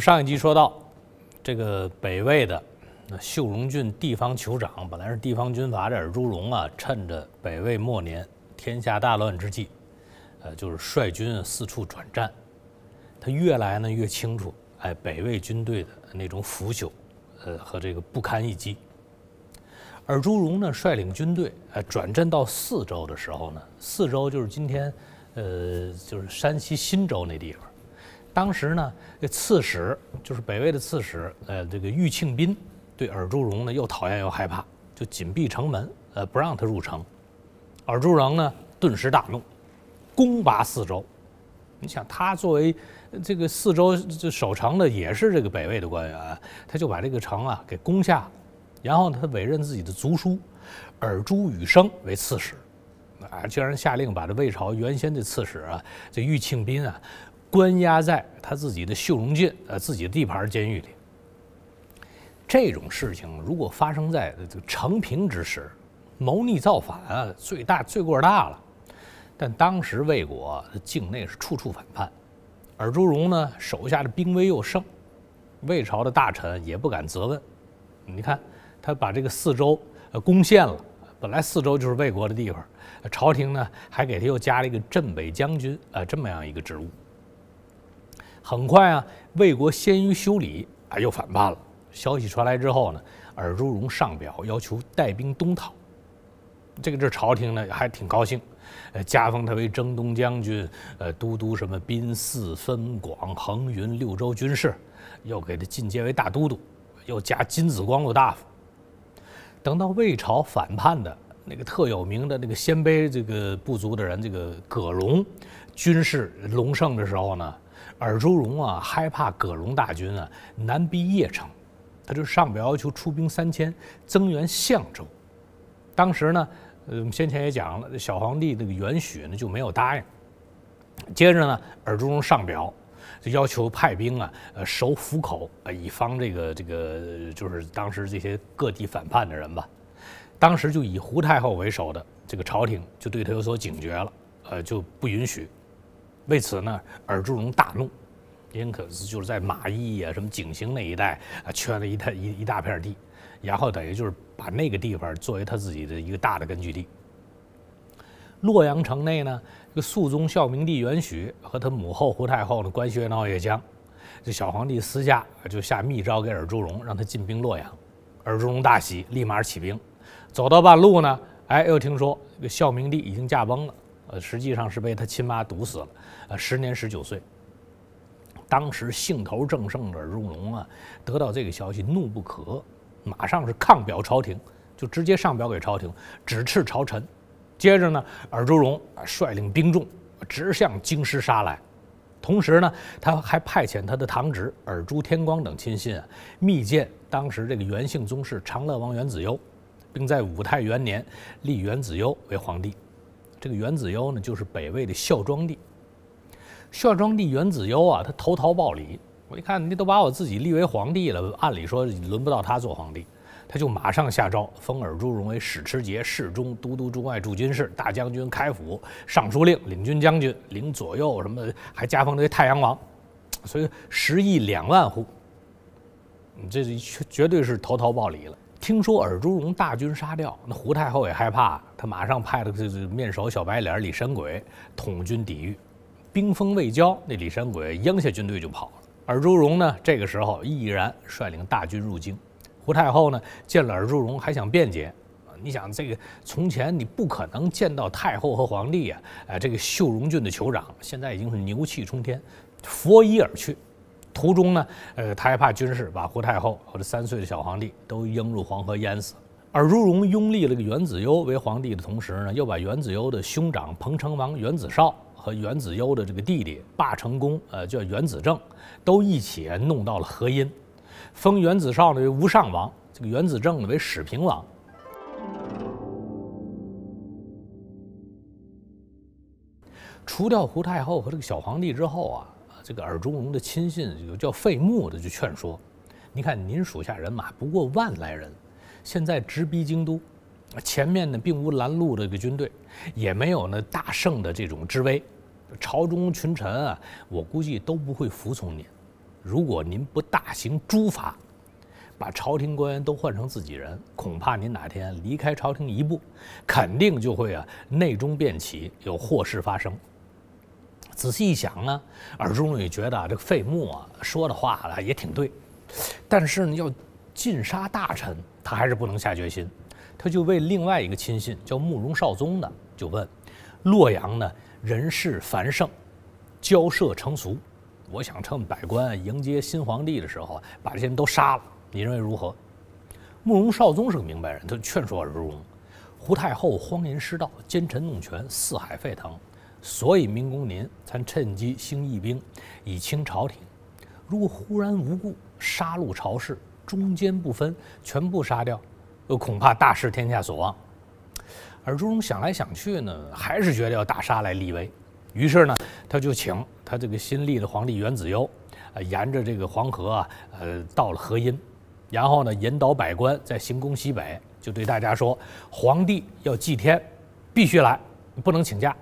上一集说到，这个北魏的那秀容郡地方酋长本来是地方军阀，这尔朱荣啊，趁着北魏末年天下大乱之际，呃，就是率军四处转战，他越来呢越清楚，哎，北魏军队的那种腐朽，呃，和这个不堪一击。尔朱荣呢率领军队，哎，转战到四周的时候呢，四周就是今天，呃，就是山西忻州那地方。当时呢，这刺史就是北魏的刺史，呃，这个玉庆斌对尔朱荣呢又讨厌又害怕，就紧闭城门，呃，不让他入城。尔朱荣呢顿时大怒，攻拔四周。你想他作为这个四这守城的，也是这个北魏的官员，他就把这个城啊给攻下，然后他委任自己的族叔尔朱宇生为刺史，啊，竟然下令把这魏朝原先的刺史啊，这玉庆斌啊。关押在他自己的秀容郡，呃，自己的地盘监狱里。这种事情如果发生在这个成平之时，谋逆造反，啊，最大罪过大了。但当时魏国境内是处处反叛，尔朱荣呢手下的兵威又盛，魏朝的大臣也不敢责问。你看他把这个四周呃攻陷了，本来四周就是魏国的地方，朝廷呢还给他又加了一个镇北将军啊，这么样一个职务。很快啊，魏国先于修理啊，又反叛了。消息传来之后呢，尔朱荣上表要求带兵东讨。这个这朝廷呢还挺高兴，呃，加封他为征东将军，呃，都督什么兵四分广、横、云六州军事，又给他进阶为大都督，又加金紫光禄大夫。等到魏朝反叛的那个特有名的那个鲜卑这个部族的人，这个葛荣军事隆盛的时候呢。尔朱荣啊，害怕葛荣大军啊南逼邺城，他就上表要求出兵三千增援相州。当时呢，呃，我们先前也讲了，小皇帝那个元许呢就没有答应。接着呢，尔朱荣上表就要求派兵啊，呃，守府口啊，以防这个这个就是当时这些各地反叛的人吧。当时就以胡太后为首的这个朝廷就对他有所警觉了，呃，就不允许。为此呢，尔朱荣大怒，因思就是在马邑啊、什么景兴那一带啊，圈了一大一一大片地，然后等于就是把那个地方作为他自己的一个大的根据地。洛阳城内呢，这个肃宗孝明帝元许和他母后胡太后呢，关系闹越僵，这小皇帝私下就下密诏给尔朱荣，让他进兵洛阳。尔朱荣大喜，立马起兵，走到半路呢，哎，又听说这个孝明帝已经驾崩了。呃，实际上是被他亲妈毒死了，呃，时年十九岁。当时兴头正盛的尔朱荣啊，得到这个消息，怒不可，马上是抗表朝廷，就直接上表给朝廷，指斥朝臣。接着呢，尔朱荣率领兵众直向京师杀来，同时呢，他还派遣他的堂侄尔朱天光等亲信啊，密见当时这个元姓宗室长乐王元子攸，并在武泰元年立元子攸为皇帝。这个元子攸呢，就是北魏的孝庄帝。孝庄帝元子攸啊，他投桃报李。我一看，你都把我自己立为皇帝了，按理说轮不到他做皇帝，他就马上下诏封尔朱荣为使持节、侍中、都督中外诸军事、大将军、开府、尚书令、领军将军、领左右，什么还加封为太阳王，所以十亿两万户，你这是绝对是投桃报李了。听说尔朱荣大军杀掉，那胡太后也害怕，她马上派了个面熟小白脸李神鬼统军抵御，兵锋未交，那李神鬼扔下军队就跑了。尔朱荣呢，这个时候毅然率领大军入京。胡太后呢，见了尔朱荣还想辩解，啊，你想这个从前你不可能见到太后和皇帝呀、啊，哎，这个秀容郡的酋长现在已经是牛气冲天，拂衣而去。胡中呢？呃，他还怕军事，把胡太后或者三岁的小皇帝都扔入黄河淹死。而朱荣拥立了个元子攸为皇帝的同时呢，又把元子攸的兄长彭城王元子绍和元子攸的这个弟弟霸成公，呃，叫元子正，都一起弄到了河阴，封元子绍呢为无上王，这个元子正呢为始平王。除掉胡太后和这个小皇帝之后啊。这个尔朱荣的亲信有叫费穆的，就劝说：“你看您属下人马不过万来人，现在直逼京都，前面呢并无拦路的这个军队，也没有呢大胜的这种之威，朝中群臣啊，我估计都不会服从您。如果您不大行诛伐，把朝廷官员都换成自己人，恐怕您哪天离开朝廷一步，肯定就会啊内中变起，有祸事发生。”仔细一想呢，尔朱荣也觉得啊，这个费穆啊说的话呢也挺对，但是呢要尽杀大臣，他还是不能下决心。他就为另外一个亲信叫慕容绍宗的，就问：洛阳呢人世繁盛，交涉成俗，我想趁百官迎接新皇帝的时候把这些人都杀了，你认为如何？慕容绍宗是个明白人，他劝说尔朱荣：胡太后荒淫失道，奸臣弄权，四海沸腾。所以，明公您才趁机兴义兵，以清朝廷。如果忽然无故杀戮朝士，中间不分，全部杀掉，又恐怕大失天下所望。而朱荣想来想去呢，还是觉得要大杀来立威。于是呢，他就请他这个新立的皇帝元子攸，呃，沿着这个黄河啊，呃，到了河阴，然后呢，引导百官在行宫西北，就对大家说：皇帝要祭天，必须来，不能请假。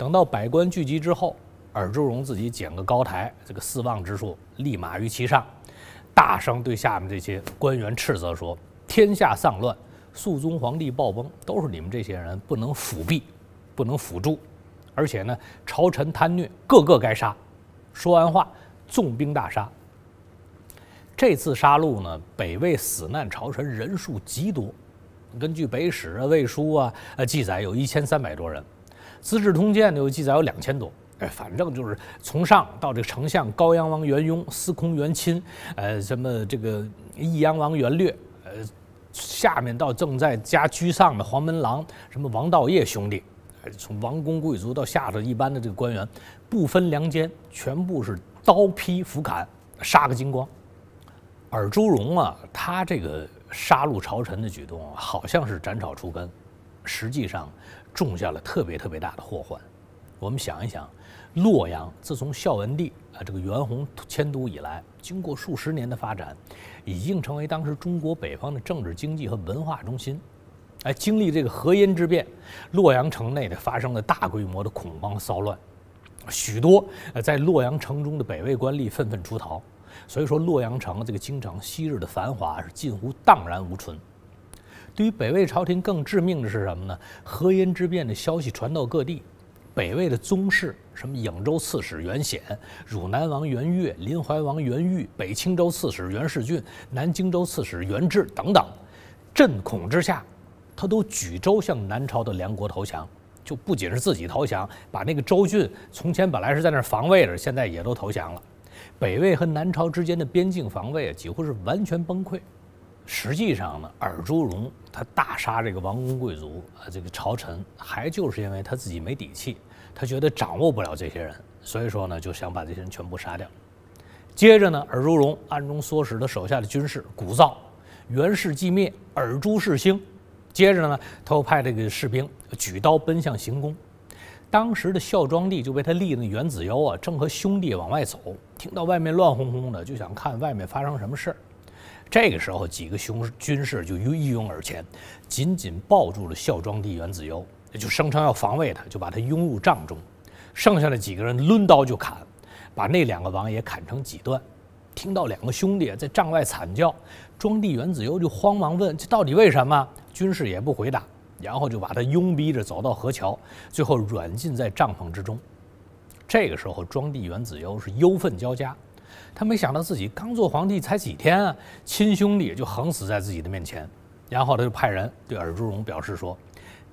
等到百官聚集之后，尔朱荣自己捡个高台，这个四望之术立马于其上，大声对下面这些官员斥责说：“天下丧乱，肃宗皇帝暴崩，都是你们这些人不能辅弼，不能辅助，而且呢，朝臣贪虐，个个该杀。”说完话，纵兵大杀。这次杀戮呢，北魏死难朝臣人数极多，根据《北史》啊、《魏书》啊呃记载，有一千三百多人。《资治通鉴》里有记载，有两千多。哎，反正就是从上到这个丞相高阳王元雍、司空元钦，呃，什么这个益阳王元略，呃，下面到正在家居上的黄门郎，什么王道业兄弟，从王公贵族到下头一般的这个官员，不分良奸，全部是刀劈斧砍，杀个精光。而朱荣啊，他这个杀戮朝臣的举动，好像是斩草除根，实际上。种下了特别特别大的祸患。我们想一想，洛阳自从孝文帝啊这个元宏迁都以来，经过数十年的发展，已经成为当时中国北方的政治、经济和文化中心。哎，经历这个河阴之变，洛阳城内的发生了大规模的恐慌骚乱，许多呃在洛阳城中的北魏官吏愤愤出逃。所以说，洛阳城这个京城昔日的繁华是近乎荡然无存。对于北魏朝廷更致命的是什么呢？河阴之变的消息传到各地，北魏的宗室，什么颍州刺史元显、汝南王元岳、临淮王元玉、北青州刺史袁世俊、南荆州刺史袁志等等，震恐之下，他都举州向南朝的梁国投降。就不仅是自己投降，把那个州郡从前本来是在那儿防卫的，现在也都投降了。北魏和南朝之间的边境防卫啊，几乎是完全崩溃。实际上呢，尔朱荣他大杀这个王公贵族啊，这个朝臣，还就是因为他自己没底气，他觉得掌握不了这些人，所以说呢，就想把这些人全部杀掉。接着呢，尔朱荣暗中唆使他手下的军士鼓噪，元氏既灭，尔朱氏兴。接着呢，他又派这个士兵举刀奔向行宫。当时的孝庄帝就被他立的元子攸啊，正和兄弟往外走，听到外面乱哄哄的，就想看外面发生什么事儿。这个时候，几个兄军士就拥一拥而前，紧紧抱住了孝庄帝元子攸，就声称要防卫他，就把他拥入帐中。剩下的几个人抡刀就砍，把那两个王爷砍成几段。听到两个兄弟在帐外惨叫，庄帝元子攸就慌忙问：“这到底为什么？”军士也不回答，然后就把他拥逼着走到河桥，最后软禁在帐篷之中。这个时候，庄帝元子攸是忧愤交加。他没想到自己刚做皇帝才几天啊，亲兄弟就横死在自己的面前，然后他就派人对尔朱荣表示说：“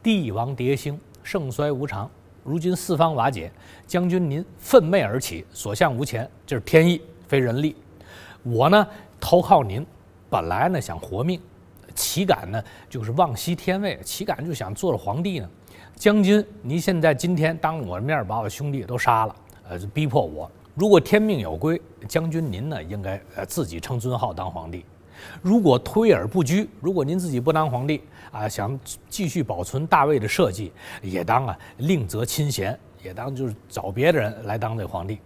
帝王迭兴，盛衰无常。如今四方瓦解，将军您奋袂而起，所向无前，这是天意，非人力。我呢投靠您，本来呢想活命，岂敢呢就是妄希天位？岂敢就想做了皇帝呢？将军您现在今天当着我的面把我兄弟都杀了，呃，逼迫我。”如果天命有归，将军您呢，应该呃自己称尊号当皇帝；如果推而不居，如果您自己不当皇帝啊，想继续保存大卫的社稷，也当啊另择亲贤，也当就是找别的人来当这皇帝。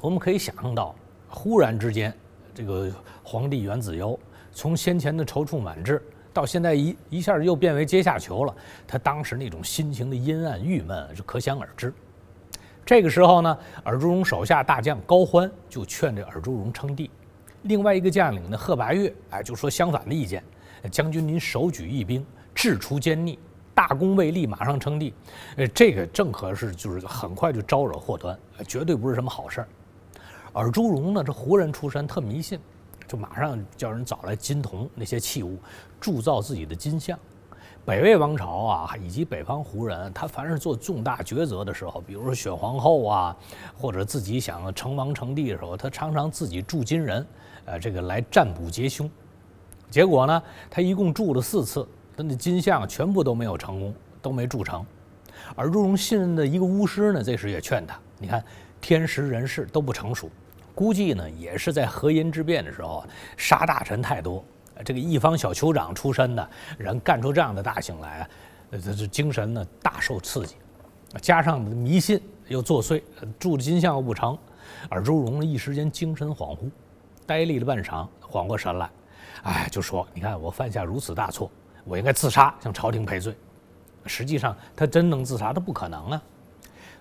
我们可以想象到，忽然之间，这个皇帝元子攸从先前的踌躇满志，到现在一一下又变为阶下囚了，他当时那种心情的阴暗、郁闷是可想而知。这个时候呢，尔朱荣手下大将高欢就劝这尔朱荣称帝，另外一个将领呢贺拔岳哎就说相反的意见，将军您手举义兵，制除奸逆，大功未立，马上称帝，呃，这个正合适，就是很快就招惹祸端，绝对不是什么好事儿。尔朱荣呢，这胡人出身特迷信，就马上叫人找来金铜那些器物，铸造自己的金像。北魏王朝啊，以及北方胡人，他凡是做重大抉择的时候，比如说选皇后啊，或者自己想成王成帝的时候，他常常自己铸金人，呃，这个来占卜吉凶。结果呢，他一共铸了四次，他的金像全部都没有成功，都没铸成。而朱荣信任的一个巫师呢，这时也劝他：，你看天时人事都不成熟，估计呢也是在河阴之变的时候杀大臣太多。这个一方小酋长出身的人干出这样的大行来，这这精神呢大受刺激，加上迷信又作祟，铸的金像又不成，尔朱荣一时间精神恍惚，呆立了半晌，缓过神来，哎，就说：“你看我犯下如此大错，我应该自杀向朝廷赔罪。”实际上他真能自杀，他不可能啊。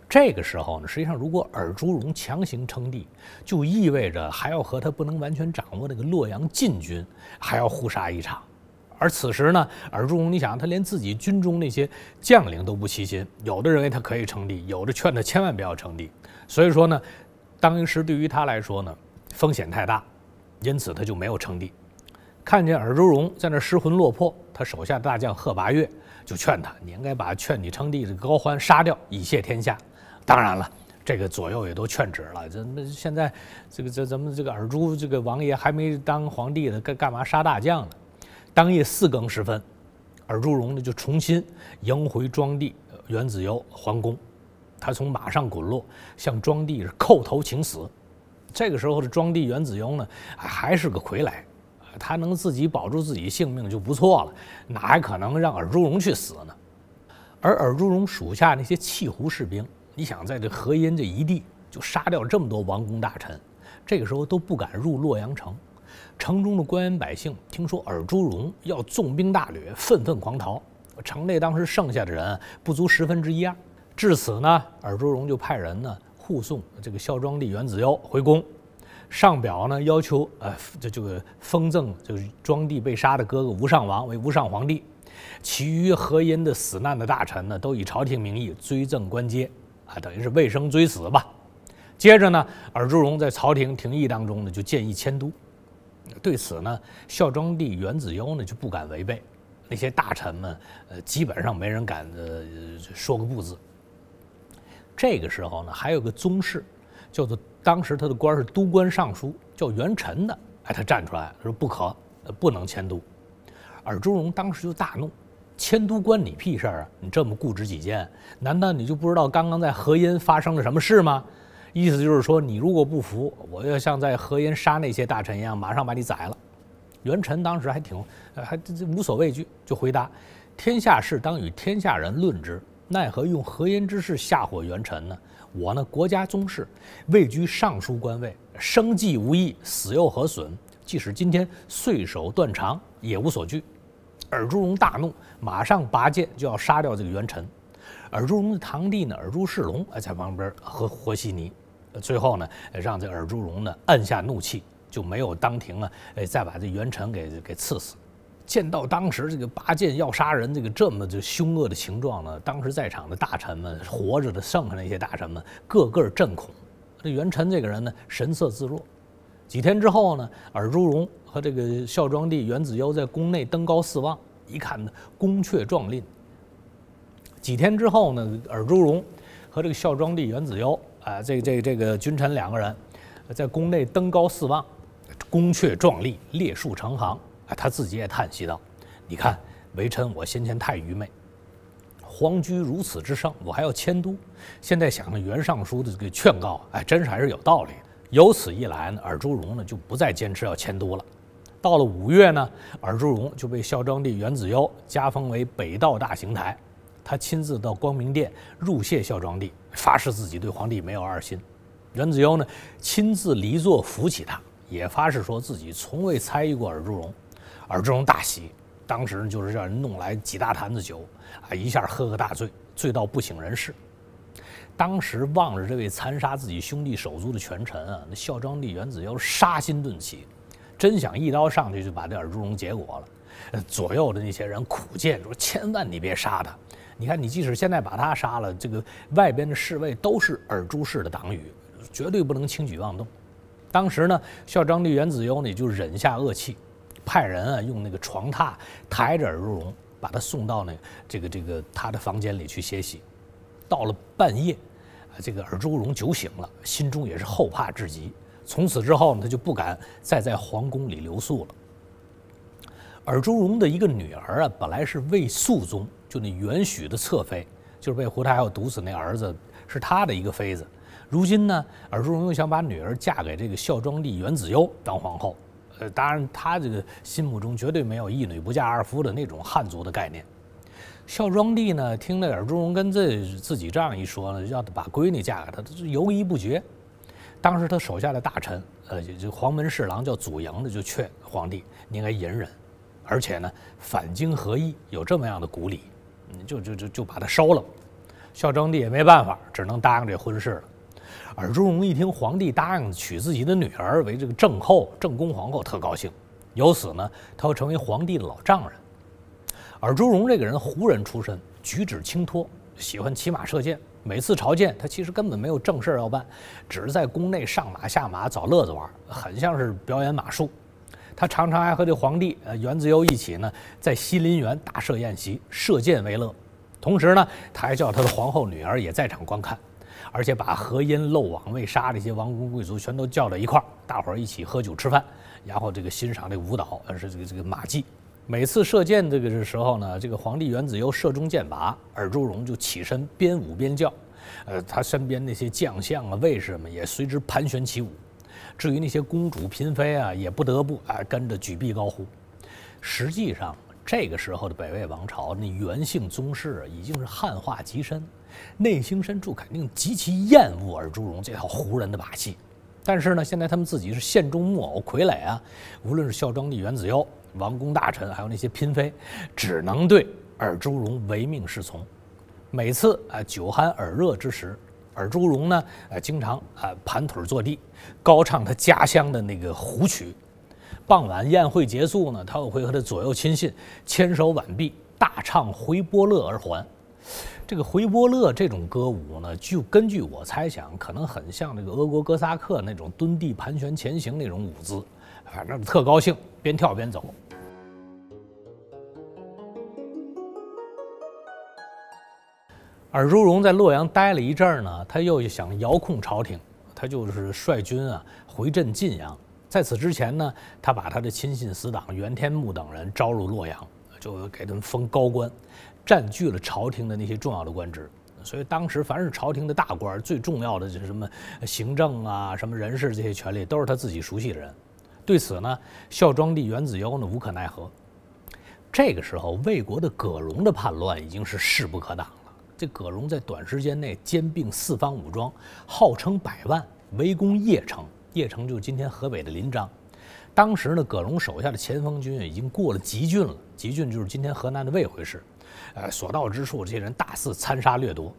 这个时候呢，实际上如果尔朱荣强行称帝，就意味着还要和他不能完全掌握那个洛阳禁军，还要互杀一场。而此时呢，尔朱荣，你想他连自己军中那些将领都不齐心，有的认为他可以称帝，有的劝他千万不要称帝。所以说呢，当时对于他来说呢，风险太大，因此他就没有称帝。看见尔朱荣在那失魂落魄，他手下大将贺拔岳就劝他，你应该把劝你称帝的高欢杀掉，以谢天下。当然了，这个左右也都劝止了。这那现在，这个这咱们这个尔朱这个王爷还没当皇帝呢，干干嘛杀大将呢？当夜四更时分，尔朱荣呢就重新迎回庄帝元子攸皇宫。他从马上滚落，向庄帝是叩头请死。这个时候的庄帝元子攸呢，还是个傀儡，他能自己保住自己性命就不错了，哪还可能让尔朱荣去死呢？而尔朱荣属下那些弃胡士兵。你想在这河阴这一地就杀掉这么多王公大臣，这个时候都不敢入洛阳城。城中的官员百姓听说尔朱荣要纵兵大掠，愤愤狂逃。城内当时剩下的人不足十分之一二。至此呢，尔朱荣就派人呢护送这个孝庄帝元子攸回宫，上表呢要求呃，这个封赠这个庄帝被杀的哥哥吴尚王为吴上皇帝，其余河阴的死难的大臣呢都以朝廷名义追赠官阶。啊，等于是畏生追死吧。接着呢，尔朱荣在朝廷廷议当中呢，就建议迁都。对此呢，孝庄帝元子攸呢就不敢违背，那些大臣们，呃，基本上没人敢呃说个不字。这个时候呢，还有个宗室，叫做当时他的官是都官尚书，叫元臣的，哎，他站出来说不可，不能迁都。尔朱荣当时就大怒。迁都关你屁事儿啊！你这么固执己见，难道你就不知道刚刚在河阴发生了什么事吗？意思就是说，你如果不服，我要像在河阴杀那些大臣一样，马上把你宰了。元臣当时还挺，还这这无所畏惧，就回答：天下事当与天下人论之，奈何用河阴之事吓唬元臣呢？我呢，国家宗室，位居尚书官位，生计无益，死又何损？即使今天碎首断肠，也无所惧。尔朱荣大怒，马上拔剑就要杀掉这个元辰。尔朱荣的堂弟呢，尔朱世隆还在旁边和和稀泥。最后呢，让这尔朱荣呢按下怒气，就没有当庭啊，哎，再把这元辰给给刺死。见到当时这个拔剑要杀人，这个这么就凶恶的情状呢，当时在场的大臣们活着的剩下那些大臣们，个个震恐。这元辰这个人呢，神色自若。几天之后呢，尔朱荣。和这个孝庄帝元子攸在宫内登高四望，一看呢，宫阙壮丽。几天之后呢，尔朱荣和这个孝庄帝元子攸啊，这这这个君臣两个人，在宫内登高四望，宫阙壮丽，列树成行。他自己也叹息道：“你看，微臣我先前太愚昧，皇居如此之盛，我还要迁都。现在想着袁尚书的这个劝告，哎，真是还是有道理。由此一来，呢，尔朱荣呢就不再坚持要迁都了。”到了五月呢，尔朱荣就被孝庄帝元子攸加封为北道大行台，他亲自到光明殿入谢孝庄帝，发誓自己对皇帝没有二心。元子攸呢，亲自离座扶起他，也发誓说自己从未参与过尔朱荣。尔朱荣大喜，当时就是让人弄来几大坛子酒，啊，一下喝个大醉，醉到不省人事。当时望着这位残杀自己兄弟手足的权臣啊，那孝庄帝元子攸杀心顿起。真想一刀上去就把这尔朱荣结果了，左右的那些人苦谏说：“千万你别杀他！你看你即使现在把他杀了，这个外边的侍卫都是尔朱氏的党羽，绝对不能轻举妄动。”当时呢，孝庄帝元子攸呢就忍下恶气，派人啊用那个床榻抬着尔朱荣，把他送到那这个这个他的房间里去歇息。到了半夜，啊，这个尔朱荣酒醒了，心中也是后怕至极。从此之后呢，他就不敢再在皇宫里留宿了。尔朱荣的一个女儿啊，本来是魏肃宗，就那元许的侧妃，就是被胡太后毒死那儿子，是他的一个妃子。如今呢，尔朱荣又想把女儿嫁给这个孝庄帝元子攸当皇后。呃，当然他这个心目中绝对没有一女不嫁二夫的那种汉族的概念。孝庄帝呢，听了尔朱荣跟这自己这样一说呢，要把闺女嫁给他，他是犹豫不决。当时他手下的大臣，呃，就就黄门侍郎叫祖莹的，就劝皇帝你应该隐忍，而且呢，反京合一有这么样的古礼，嗯，就就就就把他收了。孝庄帝也没办法，只能答应这婚事了。尔朱荣一听皇帝答应娶自己的女儿为这个正后、正宫皇后，特高兴。由此呢，他会成为皇帝的老丈人。尔朱荣这个人，胡人出身，举止轻脱，喜欢骑马射箭。每次朝见，他其实根本没有正事儿要办，只是在宫内上马下马找乐子玩，很像是表演马术。他常常还和这皇帝呃袁子优一起呢，在西林园大设宴席，射箭为乐。同时呢，他还叫他的皇后女儿也在场观看，而且把和音、漏网未杀这些王公贵族全都叫到一块儿，大伙儿一起喝酒吃饭，然后这个欣赏这舞蹈，而是这个这个马技。每次射箭这个时候呢，这个皇帝元子攸射中箭靶，尔朱荣就起身边舞边叫，呃，他身边那些将相啊、卫士们也随之盘旋起舞，至于那些公主、嫔妃啊，也不得不啊跟着举臂高呼。实际上，这个时候的北魏王朝那元姓宗室已经是汉化极深，内心深处肯定极其厌恶尔朱荣这套胡人的把戏，但是呢，现在他们自己是献中木偶傀儡啊，无论是孝庄帝元子攸。王公大臣还有那些嫔妃，只能对尔朱荣唯命是从。每次啊酒酣耳热之时，尔朱荣呢，呃，经常啊盘腿坐地，高唱他家乡的那个胡曲。傍晚宴会结束呢，他又会和他左右亲信牵手挽臂，大唱回波乐而还。这个回波乐这种歌舞呢，就根据我猜想，可能很像这个俄国哥萨克那种蹲地盘旋前行那种舞姿。反正特高兴，边跳边走。尔朱荣在洛阳待了一阵儿呢，他又想遥控朝廷，他就是率军啊回镇晋阳。在此之前呢，他把他的亲信死党袁天穆等人招入洛阳，就给他们封高官，占据了朝廷的那些重要的官职。所以当时凡是朝廷的大官，最重要的就是什么行政啊、什么人事这些权利，都是他自己熟悉的人。对此呢，孝庄帝元子攸呢无可奈何。这个时候，魏国的葛荣的叛乱已经是势不可挡了。这葛荣在短时间内兼并四方武装，号称百万，围攻邺城。邺城就是今天河北的临漳。当时呢，葛荣手下的前锋军已经过了集郡了。集郡就是今天河南的卫辉市，呃，所到之处，这些人大肆残杀掠夺。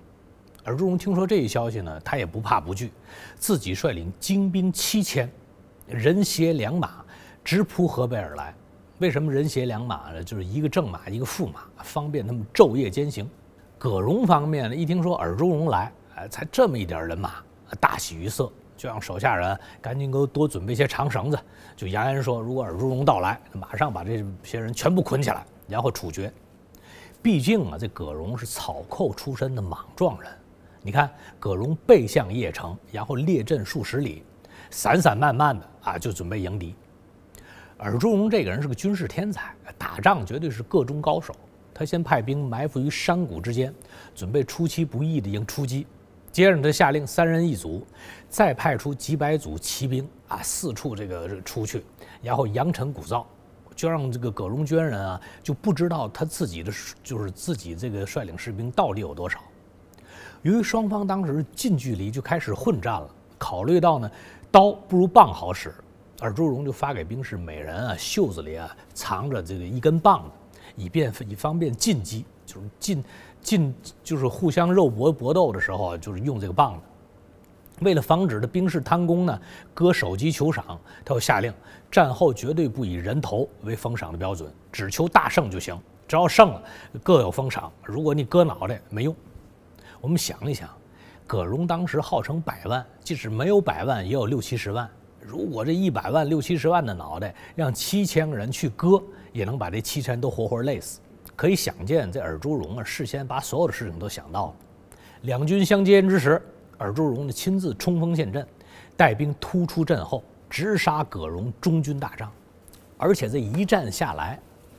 而朱荣听说这一消息呢，他也不怕不惧，自己率领精兵七千。人携两马，直扑河北而来。为什么人携两马呢？就是一个正马，一个副马，方便他们昼夜兼行。葛荣方面呢，一听说尔朱荣来，哎，才这么一点人马，大喜于色，就让手下人赶紧给我多准备些长绳子。就扬言说，如果尔朱荣到来，马上把这些人全部捆起来，然后处决。毕竟啊，这葛荣是草寇出身的莽撞人。你看，葛荣背向邺城，然后列阵数十里，散散漫漫的。啊，就准备迎敌。尔朱荣这个人是个军事天才，打仗绝对是个中高手。他先派兵埋伏于山谷之间，准备出其不意的迎出击。接着，他下令三人一组，再派出几百组骑兵啊，四处这个出去，然后扬尘鼓噪，就让这个葛荣军人啊就不知道他自己的就是自己这个率领士兵到底有多少。由于双方当时近距离就开始混战了，考虑到呢。刀不如棒好使，尔朱荣就发给兵士每人啊袖子里啊藏着这个一根棒子，以便以方便进击，就是进进就是互相肉搏搏斗的时候就是用这个棒子。为了防止的兵士贪功呢，割首级求赏，他又下令战后绝对不以人头为封赏的标准，只求大胜就行，只要胜了各有封赏。如果你割脑袋没用，我们想一想。葛荣当时号称百万，即使没有百万，也有六七十万。如果这一百万、六七十万的脑袋让七千个人去割，也能把这七千都活活累死。可以想见，这尔朱荣啊，事先把所有的事情都想到了。两军相接之时，尔朱荣亲自冲锋陷阵，带兵突出阵后，直杀葛荣中军大帐。而且这一战下来，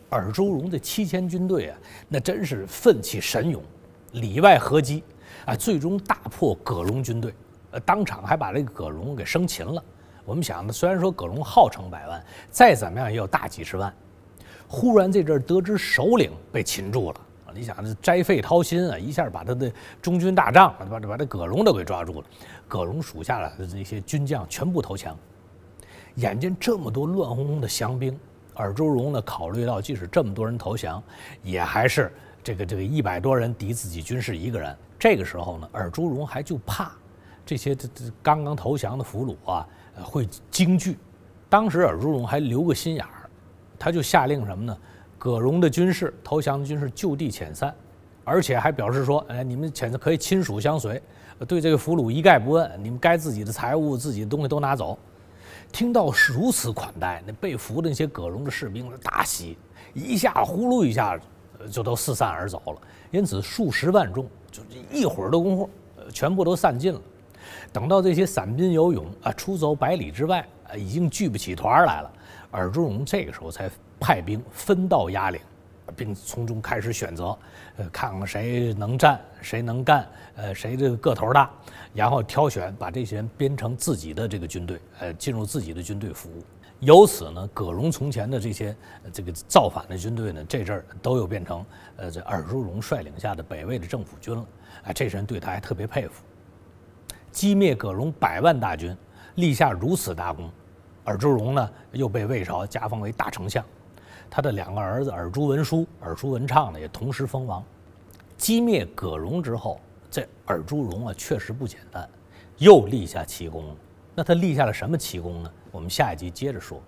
尔朱荣这七千军队啊，那真是奋起神勇，里外合击。啊，最终大破葛荣军队，呃，当场还把这葛荣给生擒了。我们想呢，虽然说葛荣号称百万，再怎么样也有大几十万，忽然这阵得知首领被擒住了啊！你想，摘肺掏心啊，一下把他的中军大帐，把这把这葛荣都给抓住了。葛荣属下的这些军将全部投降。眼见这么多乱哄哄的降兵，尔朱荣呢，考虑到即使这么多人投降，也还是。这个这个一百多人敌自己军士一个人，这个时候呢，尔朱荣还就怕这些这这刚刚投降的俘虏啊会惊惧。当时尔朱荣还留个心眼儿，他就下令什么呢？葛荣的军士投降的军士就地遣散，而且还表示说：“哎，你们遣可以亲属相随，对这个俘虏一概不问，你们该自己的财物、自己的东西都拿走。”听到如此款待，那被俘的那些葛荣的士兵大喜，一下呼噜一下。就都四散而走了，因此数十万众就一会儿的功夫，全部都散尽了。等到这些散兵游勇啊出走百里之外啊，已经聚不起团来了。尔朱荣这个时候才派兵分道压岭，并从中开始选择，呃，看看谁能战，谁能干，呃，谁这个个头大，然后挑选把这些人编成自己的这个军队，呃，进入自己的军队服务。由此呢，葛荣从前的这些这个造反的军队呢，这阵儿都又变成呃，这尔朱荣率领下的北魏的政府军了。哎，这人对他还特别佩服。击灭葛荣百万大军，立下如此大功，尔朱荣呢又被魏朝加封为大丞相。他的两个儿子尔朱文殊、尔朱文畅呢也同时封王。击灭葛荣之后，这尔朱荣啊确实不简单，又立下奇功了。那他立下了什么奇功呢？我们下一集接着说。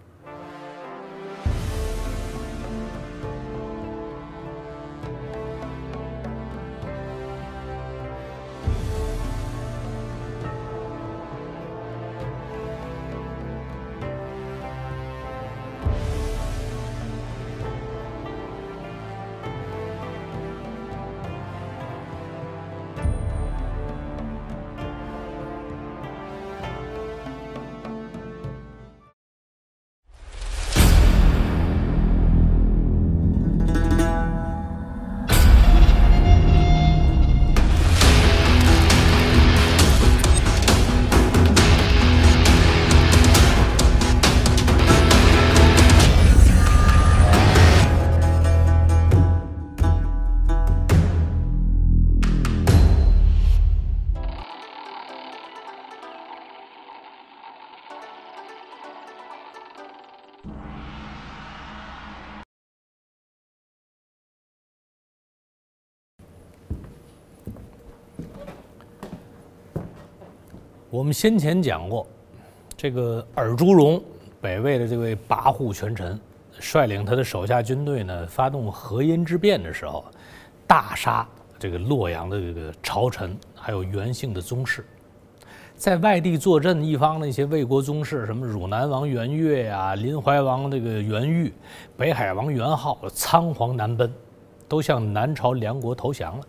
我们先前讲过，这个尔朱荣，北魏的这位跋扈权臣，率领他的手下军队呢，发动河阴之变的时候，大杀这个洛阳的这个朝臣，还有元姓的宗室，在外地坐镇一方的那些魏国宗室，什么汝南王袁岳啊，临淮王这个袁玉、北海王袁浩，仓皇南奔，都向南朝梁国投降了。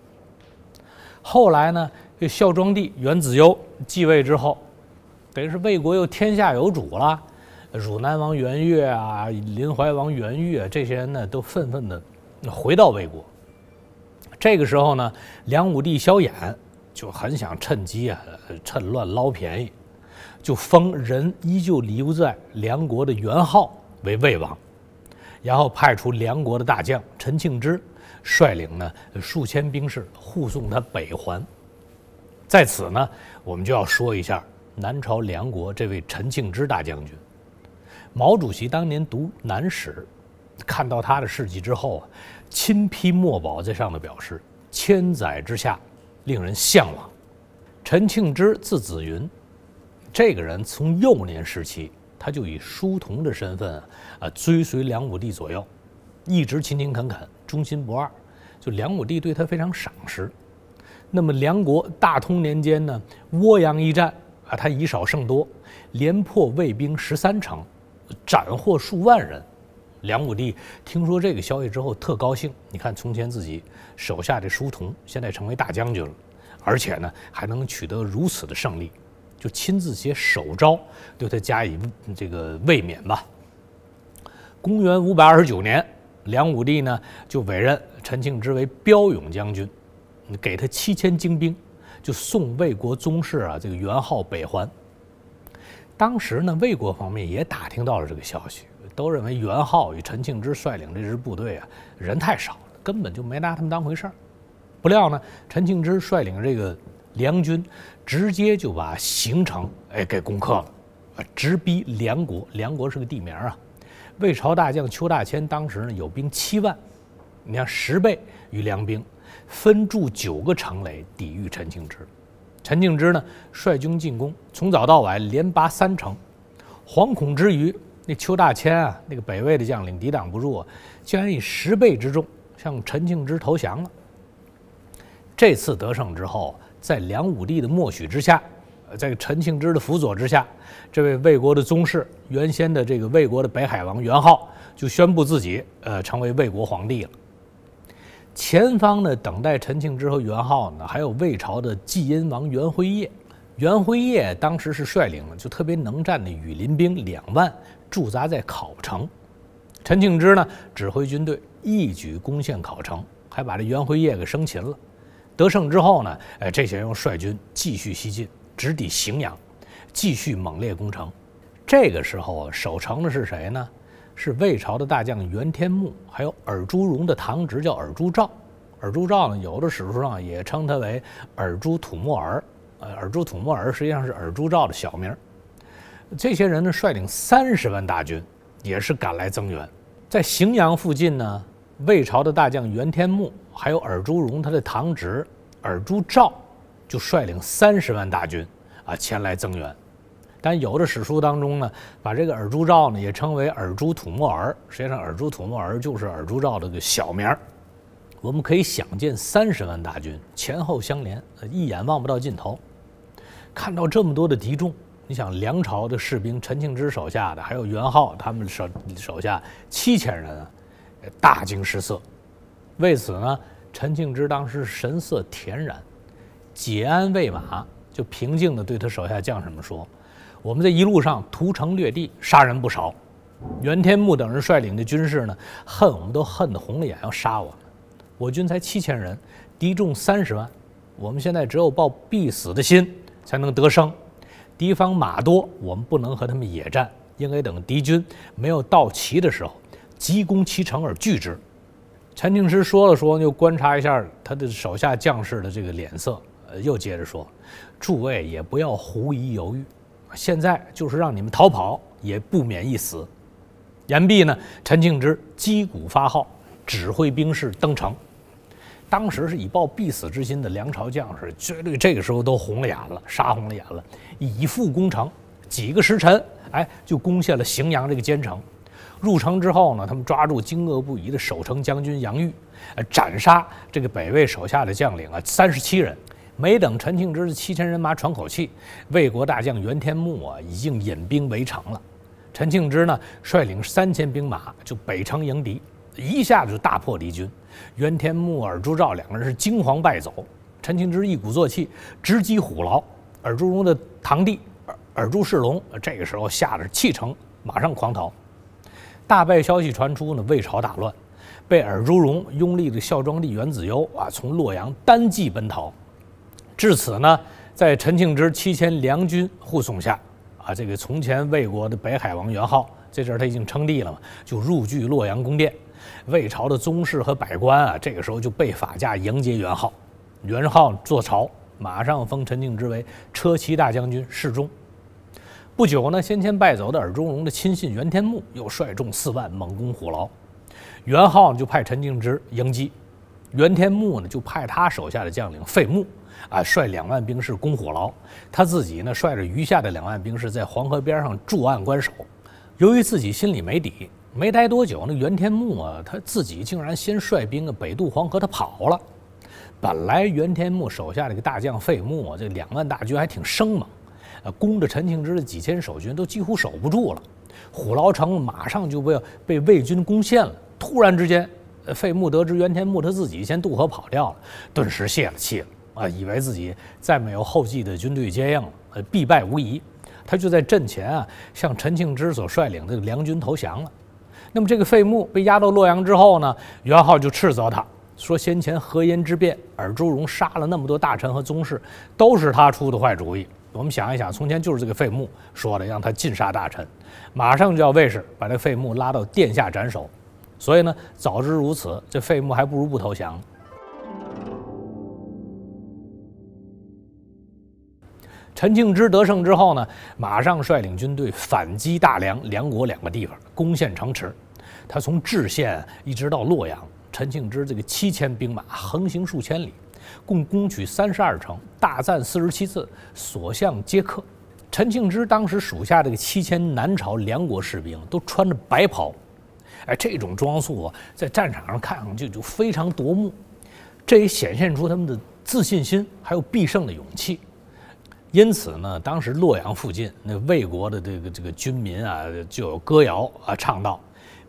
后来呢，孝庄帝元子攸继位之后，等于是魏国又天下有主了。汝南王元悦啊，临淮王元啊、这些人呢，都愤愤的回到魏国。这个时候呢，梁武帝萧衍就很想趁机啊，趁乱捞便宜，就封人依旧留在梁国的元昊为魏王，然后派出梁国的大将陈庆之。率领呢数千兵士护送他北还，在此呢，我们就要说一下南朝梁国这位陈庆之大将军。毛主席当年读《南史》，看到他的事迹之后，啊，亲批墨宝在上的表示：“千载之下，令人向往。”陈庆之字子云，这个人从幼年时期他就以书童的身份啊追随梁武帝左右，一直勤勤恳恳。忠心不二，就梁武帝对他非常赏识。那么梁国大通年间呢，涡阳一战啊，他以少胜多，连破魏兵十三城，斩获数万人。梁武帝听说这个消息之后特高兴。你看从前自己手下的书童，现在成为大将军了，而且呢还能取得如此的胜利，就亲自写手诏对他加以这个慰勉吧。公元五百二十九年。梁武帝呢，就委任陈庆之为标勇将军，给他七千精兵，就送魏国宗室啊。这个元昊北还。当时呢，魏国方面也打听到了这个消息，都认为元昊与陈庆之率领这支部队啊，人太少了，根本就没拿他们当回事儿。不料呢，陈庆之率领这个梁军，直接就把行程哎给攻克了，啊，直逼梁国。梁国是个地名啊。魏朝大将邱大千当时呢有兵七万，你看十倍于梁兵，分驻九个城垒抵御陈庆之。陈庆之呢率军进攻，从早到晚连拔三城。惶恐之余，那邱大千啊，那个北魏的将领抵挡不住，竟然以十倍之众向陈庆之投降了。这次得胜之后，在梁武帝的默许之下。在陈庆之的辅佐之下，这位魏国的宗室，原先的这个魏国的北海王元昊，就宣布自己呃成为魏国皇帝了。前方呢，等待陈庆之和元昊呢，还有魏朝的济阴王元辉业。元辉业当时是率领就特别能战的羽林兵两万，驻扎在考城。陈庆之呢，指挥军队一举攻陷考城，还把这元辉业给生擒了。得胜之后呢，哎，这些人又率军继续西进。直抵荥阳，继续猛烈攻城。这个时候守城的是谁呢？是魏朝的大将袁天穆，还有尔朱荣的堂侄叫尔朱兆。尔朱兆呢，有的史书上也称他为尔朱土木儿。呃，尔朱土木儿实际上是尔朱兆的小名。这些人呢，率领三十万大军，也是赶来增援。在荥阳附近呢，魏朝的大将袁天穆，还有尔朱荣他的堂侄尔朱兆。就率领三十万大军啊前来增援，但有的史书当中呢，把这个尔朱兆呢也称为尔朱土默儿，实际上尔朱土默儿就是尔朱兆这个小名儿。我们可以想见，三十万大军前后相连，一眼望不到尽头。看到这么多的敌众，你想梁朝的士兵陈庆之手下的还有元昊他们手手下七千人啊，大惊失色。为此呢，陈庆之当时神色恬然。解鞍喂马，就平静地对他手下将士们说：“我们这一路上屠城掠地，杀人不少。袁天穆等人率领的军士呢，恨我们都恨得红了眼，要杀我们。我军才七千人，敌众三十万，我们现在只有抱必死的心才能得生。敌方马多，我们不能和他们野战，应该等敌军没有到齐的时候，急攻其城而拒之。”陈敬师说了说，又观察一下他的手下将士的这个脸色。又接着说：“诸位也不要狐疑犹豫，现在就是让你们逃跑，也不免一死。”言毕呢，陈庆之击鼓发号，指挥兵士登城。当时是以抱必死之心的梁朝将士，绝对这个时候都红了眼了，杀红了眼了，以赴攻城。几个时辰，哎，就攻下了荥阳这个坚城。入城之后呢，他们抓住惊愕不已的守城将军杨玉，呃，斩杀这个北魏手下的将领啊，三十七人。没等陈庆之的七千人马喘口气，魏国大将袁天穆啊已经引兵围城了。陈庆之呢率领三千兵马就北城迎敌，一下子就大破敌军。袁天穆尔朱兆两个人是惊惶败走。陈庆之一鼓作气直击虎牢。尔朱荣的堂弟尔尔朱世隆这个时候吓得弃城，马上狂逃。大败消息传出呢，魏朝大乱，被尔朱荣拥立的孝庄帝元子攸啊从洛阳单骑奔逃。至此呢，在陈庆之七千良军护送下，啊，这个从前魏国的北海王元昊，这阵儿他已经称帝了嘛，就入据洛阳宫殿。魏朝的宗室和百官啊，这个时候就备法驾迎接元昊。元昊坐朝，马上封陈庆之为车骑大将军、侍中。不久呢，先前败走的尔朱荣的亲信袁天穆又率众四万猛攻虎牢。元昊就派陈庆之迎击，袁天穆呢就派他手下的将领费穆。啊，率两万兵士攻虎牢，他自己呢，率着余下的两万兵士在黄河边上驻岸关守。由于自己心里没底，没待多久，那袁天穆啊，他自己竟然先率兵啊北渡黄河，他跑了。本来袁天穆手下这个大将费穆啊，这两万大军还挺生猛，呃，攻着陈庆之的几千守军都几乎守不住了，虎牢城马上就被被魏军攻陷了。突然之间，费穆得知袁天穆他自己先渡河跑掉了，顿时泄了气了。啊，以为自己再没有后继的军队接应了，呃，必败无疑。他就在阵前啊，向陈庆之所率领的梁军投降了。那么这个费穆被押到洛阳之后呢，元昊就斥责他说：“先前何阴之变，尔朱荣杀了那么多大臣和宗室，都是他出的坏主意。我们想一想，从前就是这个费穆说的，让他尽杀大臣，马上就要卫士把这费穆拉到殿下斩首。所以呢，早知如此，这费穆还不如不投降。”陈庆之得胜之后呢，马上率领军队反击大梁、梁国两个地方，攻陷城池。他从治县一直到洛阳，陈庆之这个七千兵马横行数千里，共攻取三十二城，大战四十七次，所向皆克。陈庆之当时属下这个七千南朝梁国士兵都穿着白袍，哎，这种装束啊，在战场上看上去就非常夺目。这也显现出他们的自信心，还有必胜的勇气。因此呢，当时洛阳附近那魏国的这个这个军民啊，就有歌谣啊唱道：“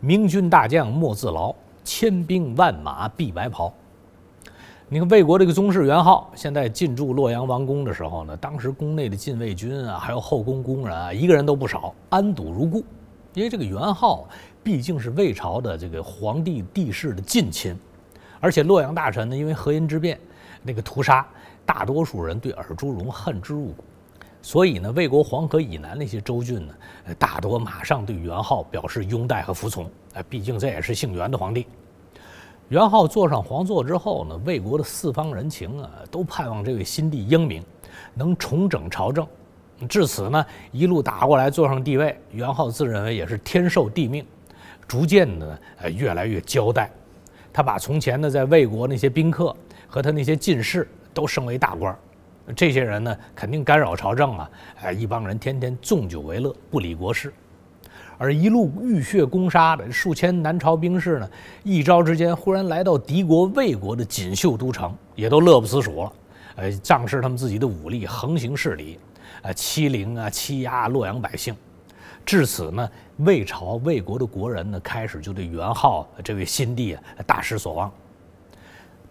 明君大将莫自劳，千兵万马必白袍。”你看魏国这个宗室元昊现在进驻洛阳王宫的时候呢，当时宫内的禁卫军啊，还有后宫宫人啊，一个人都不少，安堵如故。因为这个元昊毕竟是魏朝的这个皇帝帝室的近亲，而且洛阳大臣呢，因为河阴之变那个屠杀。大多数人对尔朱荣恨之入骨，所以呢，魏国黄河以南那些州郡呢，大多马上对元昊表示拥戴和服从。哎，毕竟这也是姓元的皇帝。元昊坐上皇座之后呢，魏国的四方人情啊，都盼望这位新帝英明，能重整朝政。至此呢，一路打过来坐上帝位，元昊自认为也是天授地命，逐渐的呃越来越交代。他把从前呢在魏国那些宾客和他那些进士都升为大官儿，这些人呢，肯定干扰朝政啊！哎，一帮人天天纵酒为乐，不理国事。而一路浴血攻杀的数千南朝兵士呢，一朝之间忽然来到敌国魏国的锦绣都城，也都乐不思蜀了。呃，仗势他们自己的武力横行势力，啊，欺凌啊，欺压洛阳百姓。至此呢，魏朝魏国的国人呢，开始就对元昊这位新帝啊大失所望。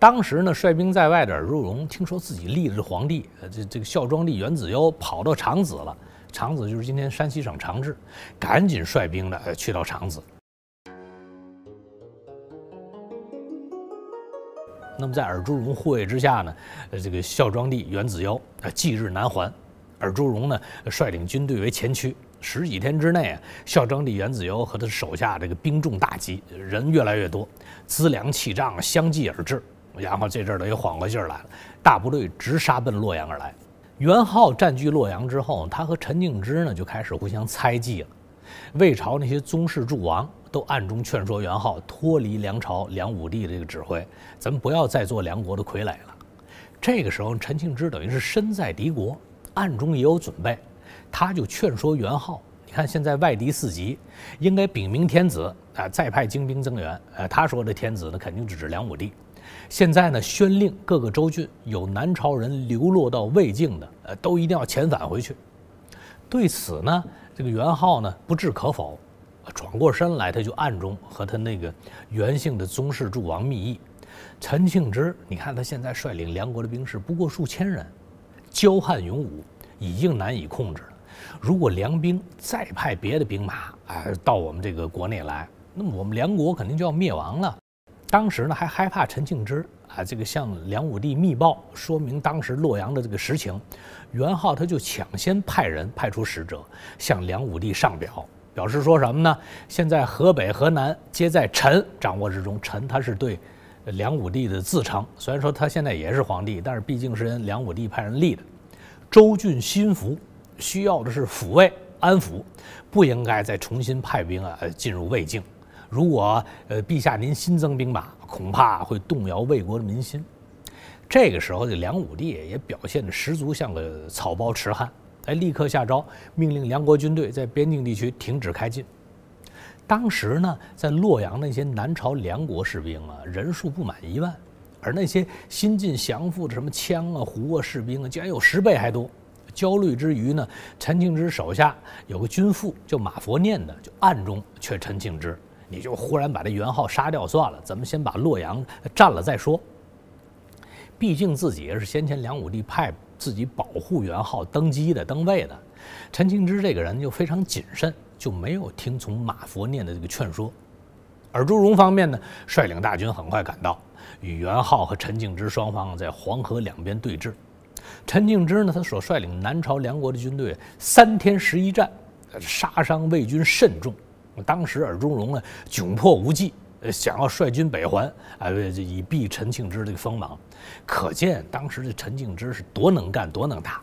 当时呢，率兵在外的尔朱荣听说自己立了皇帝，呃，这这个孝庄帝元子攸跑到长子了。长子就是今天山西省长治，赶紧率兵呢去到长子。那么在尔朱荣护卫之下呢，呃，这个孝庄帝元子攸啊，忌日难还。尔朱荣呢，率领军队为前驱。十几天之内啊，孝庄帝元子攸和他手下这个兵众大集，人越来越多，资粮器仗相继而至。然后这阵儿等于缓过劲儿来了，大部队直杀奔洛阳而来。元昊占据洛阳之后，他和陈敬之呢就开始互相猜忌了。魏朝那些宗室诸王都暗中劝说元昊脱离梁朝梁武帝这个指挥，咱们不要再做梁国的傀儡了。这个时候，陈庆之等于是身在敌国，暗中也有准备，他就劝说元昊：你看现在外敌四级，应该禀明天子啊，再派精兵增援。呃，他说的天子呢，肯定指梁武帝。现在呢，宣令各个州郡，有南朝人流落到魏境的，呃，都一定要遣返回去。对此呢，这个元昊呢不置可否，转过身来，他就暗中和他那个元姓的宗室诸王密议。陈庆之，你看他现在率领梁国的兵士不过数千人，骄悍勇武，已经难以控制了。如果梁兵再派别的兵马，哎，到我们这个国内来，那么我们梁国肯定就要灭亡了。当时呢，还害怕陈庆之啊，这个向梁武帝密报，说明当时洛阳的这个实情。元昊他就抢先派人派出使者向梁武帝上表，表示说什么呢？现在河北、河南皆在臣掌握之中。臣他是对梁武帝的自称，虽然说他现在也是皇帝，但是毕竟是人梁武帝派人立的。周郡心服，需要的是抚慰安抚，不应该再重新派兵啊进入魏境。如果呃，陛下您新增兵马，恐怕会动摇魏国的民心。这个时候的梁武帝也表现的十足像个草包持汉，哎，立刻下诏命令梁国军队在边境地区停止开进。当时呢，在洛阳那些南朝梁国士兵啊，人数不满一万，而那些新晋降附的什么羌啊、胡啊士兵啊，竟然有十倍还多。焦虑之余呢，陈庆之手下有个军副叫马佛念的，就暗中劝陈庆之。你就忽然把这元昊杀掉算了，咱们先把洛阳占了再说。毕竟自己也是先前梁武帝派自己保护元昊登基的、登位的。陈庆之这个人又非常谨慎，就没有听从马佛念的这个劝说。而朱荣方面呢，率领大军很快赶到，与元昊和陈敬之双方在黄河两边对峙。陈敬之呢，他所率领南朝梁国的军队三天十一战，杀伤魏军甚重，当时尔朱荣呢窘迫无计，呃想要率军北还啊，以避陈庆之这个锋芒，可见当时的陈庆之是多能干多能打。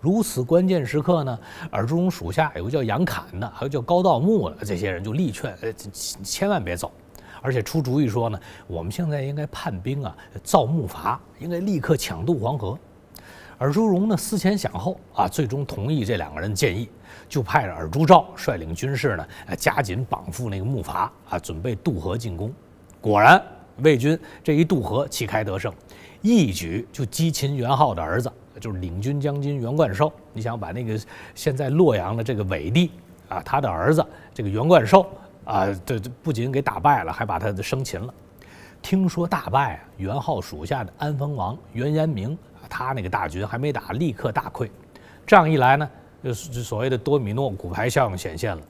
如此关键时刻呢，尔朱荣属下有个叫杨侃的，还有叫高道木的这些人就力劝，呃千万别走，而且出主意说呢，我们现在应该叛兵啊造木筏，应该立刻抢渡黄河。尔朱荣呢思前想后啊，最终同意这两个人建议。就派了尔朱兆率领军士呢，加紧绑缚那个木筏啊，准备渡河进攻。果然，魏军这一渡河，旗开得胜，一举就击秦元昊的儿子，就是领军将军袁冠寿。你想把那个现在洛阳的这个伪帝啊，他的儿子这个袁冠寿啊，这不仅给打败了，还把他的生擒了。听说大败啊，元昊属下的安丰王袁延明，他那个大军还没打，立刻大溃。这样一来呢？就是所谓的多米诺骨牌效应显现了，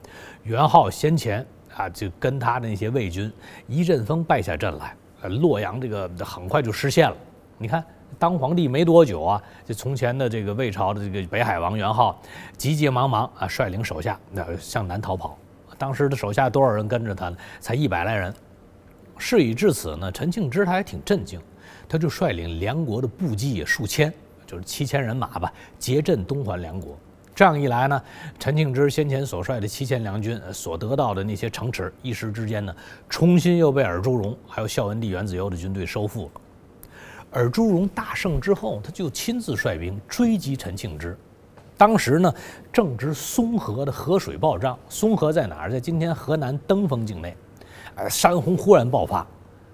元昊先前啊，就跟他的那些魏军一阵风败下阵来，洛阳这个很快就失陷了。你看，当皇帝没多久啊，就从前的这个魏朝的这个北海王元昊，急急忙忙啊，率领手下那向南逃跑。当时的手下多少人跟着他呢？才一百来人。事已至此呢，陈庆之他还挺震惊，他就率领梁国的部骑数千，就是七千人马吧，结阵东还梁国。这样一来呢，陈庆之先前所率的七千凉军所得到的那些城池，一时之间呢，重新又被尔朱荣还有孝文帝元子攸的军队收复了。尔朱荣大胜之后，他就亲自率兵追击陈庆之。当时呢，正值松河的河水暴涨，松河在哪儿？在今天河南登封境内。呃，山洪忽然爆发，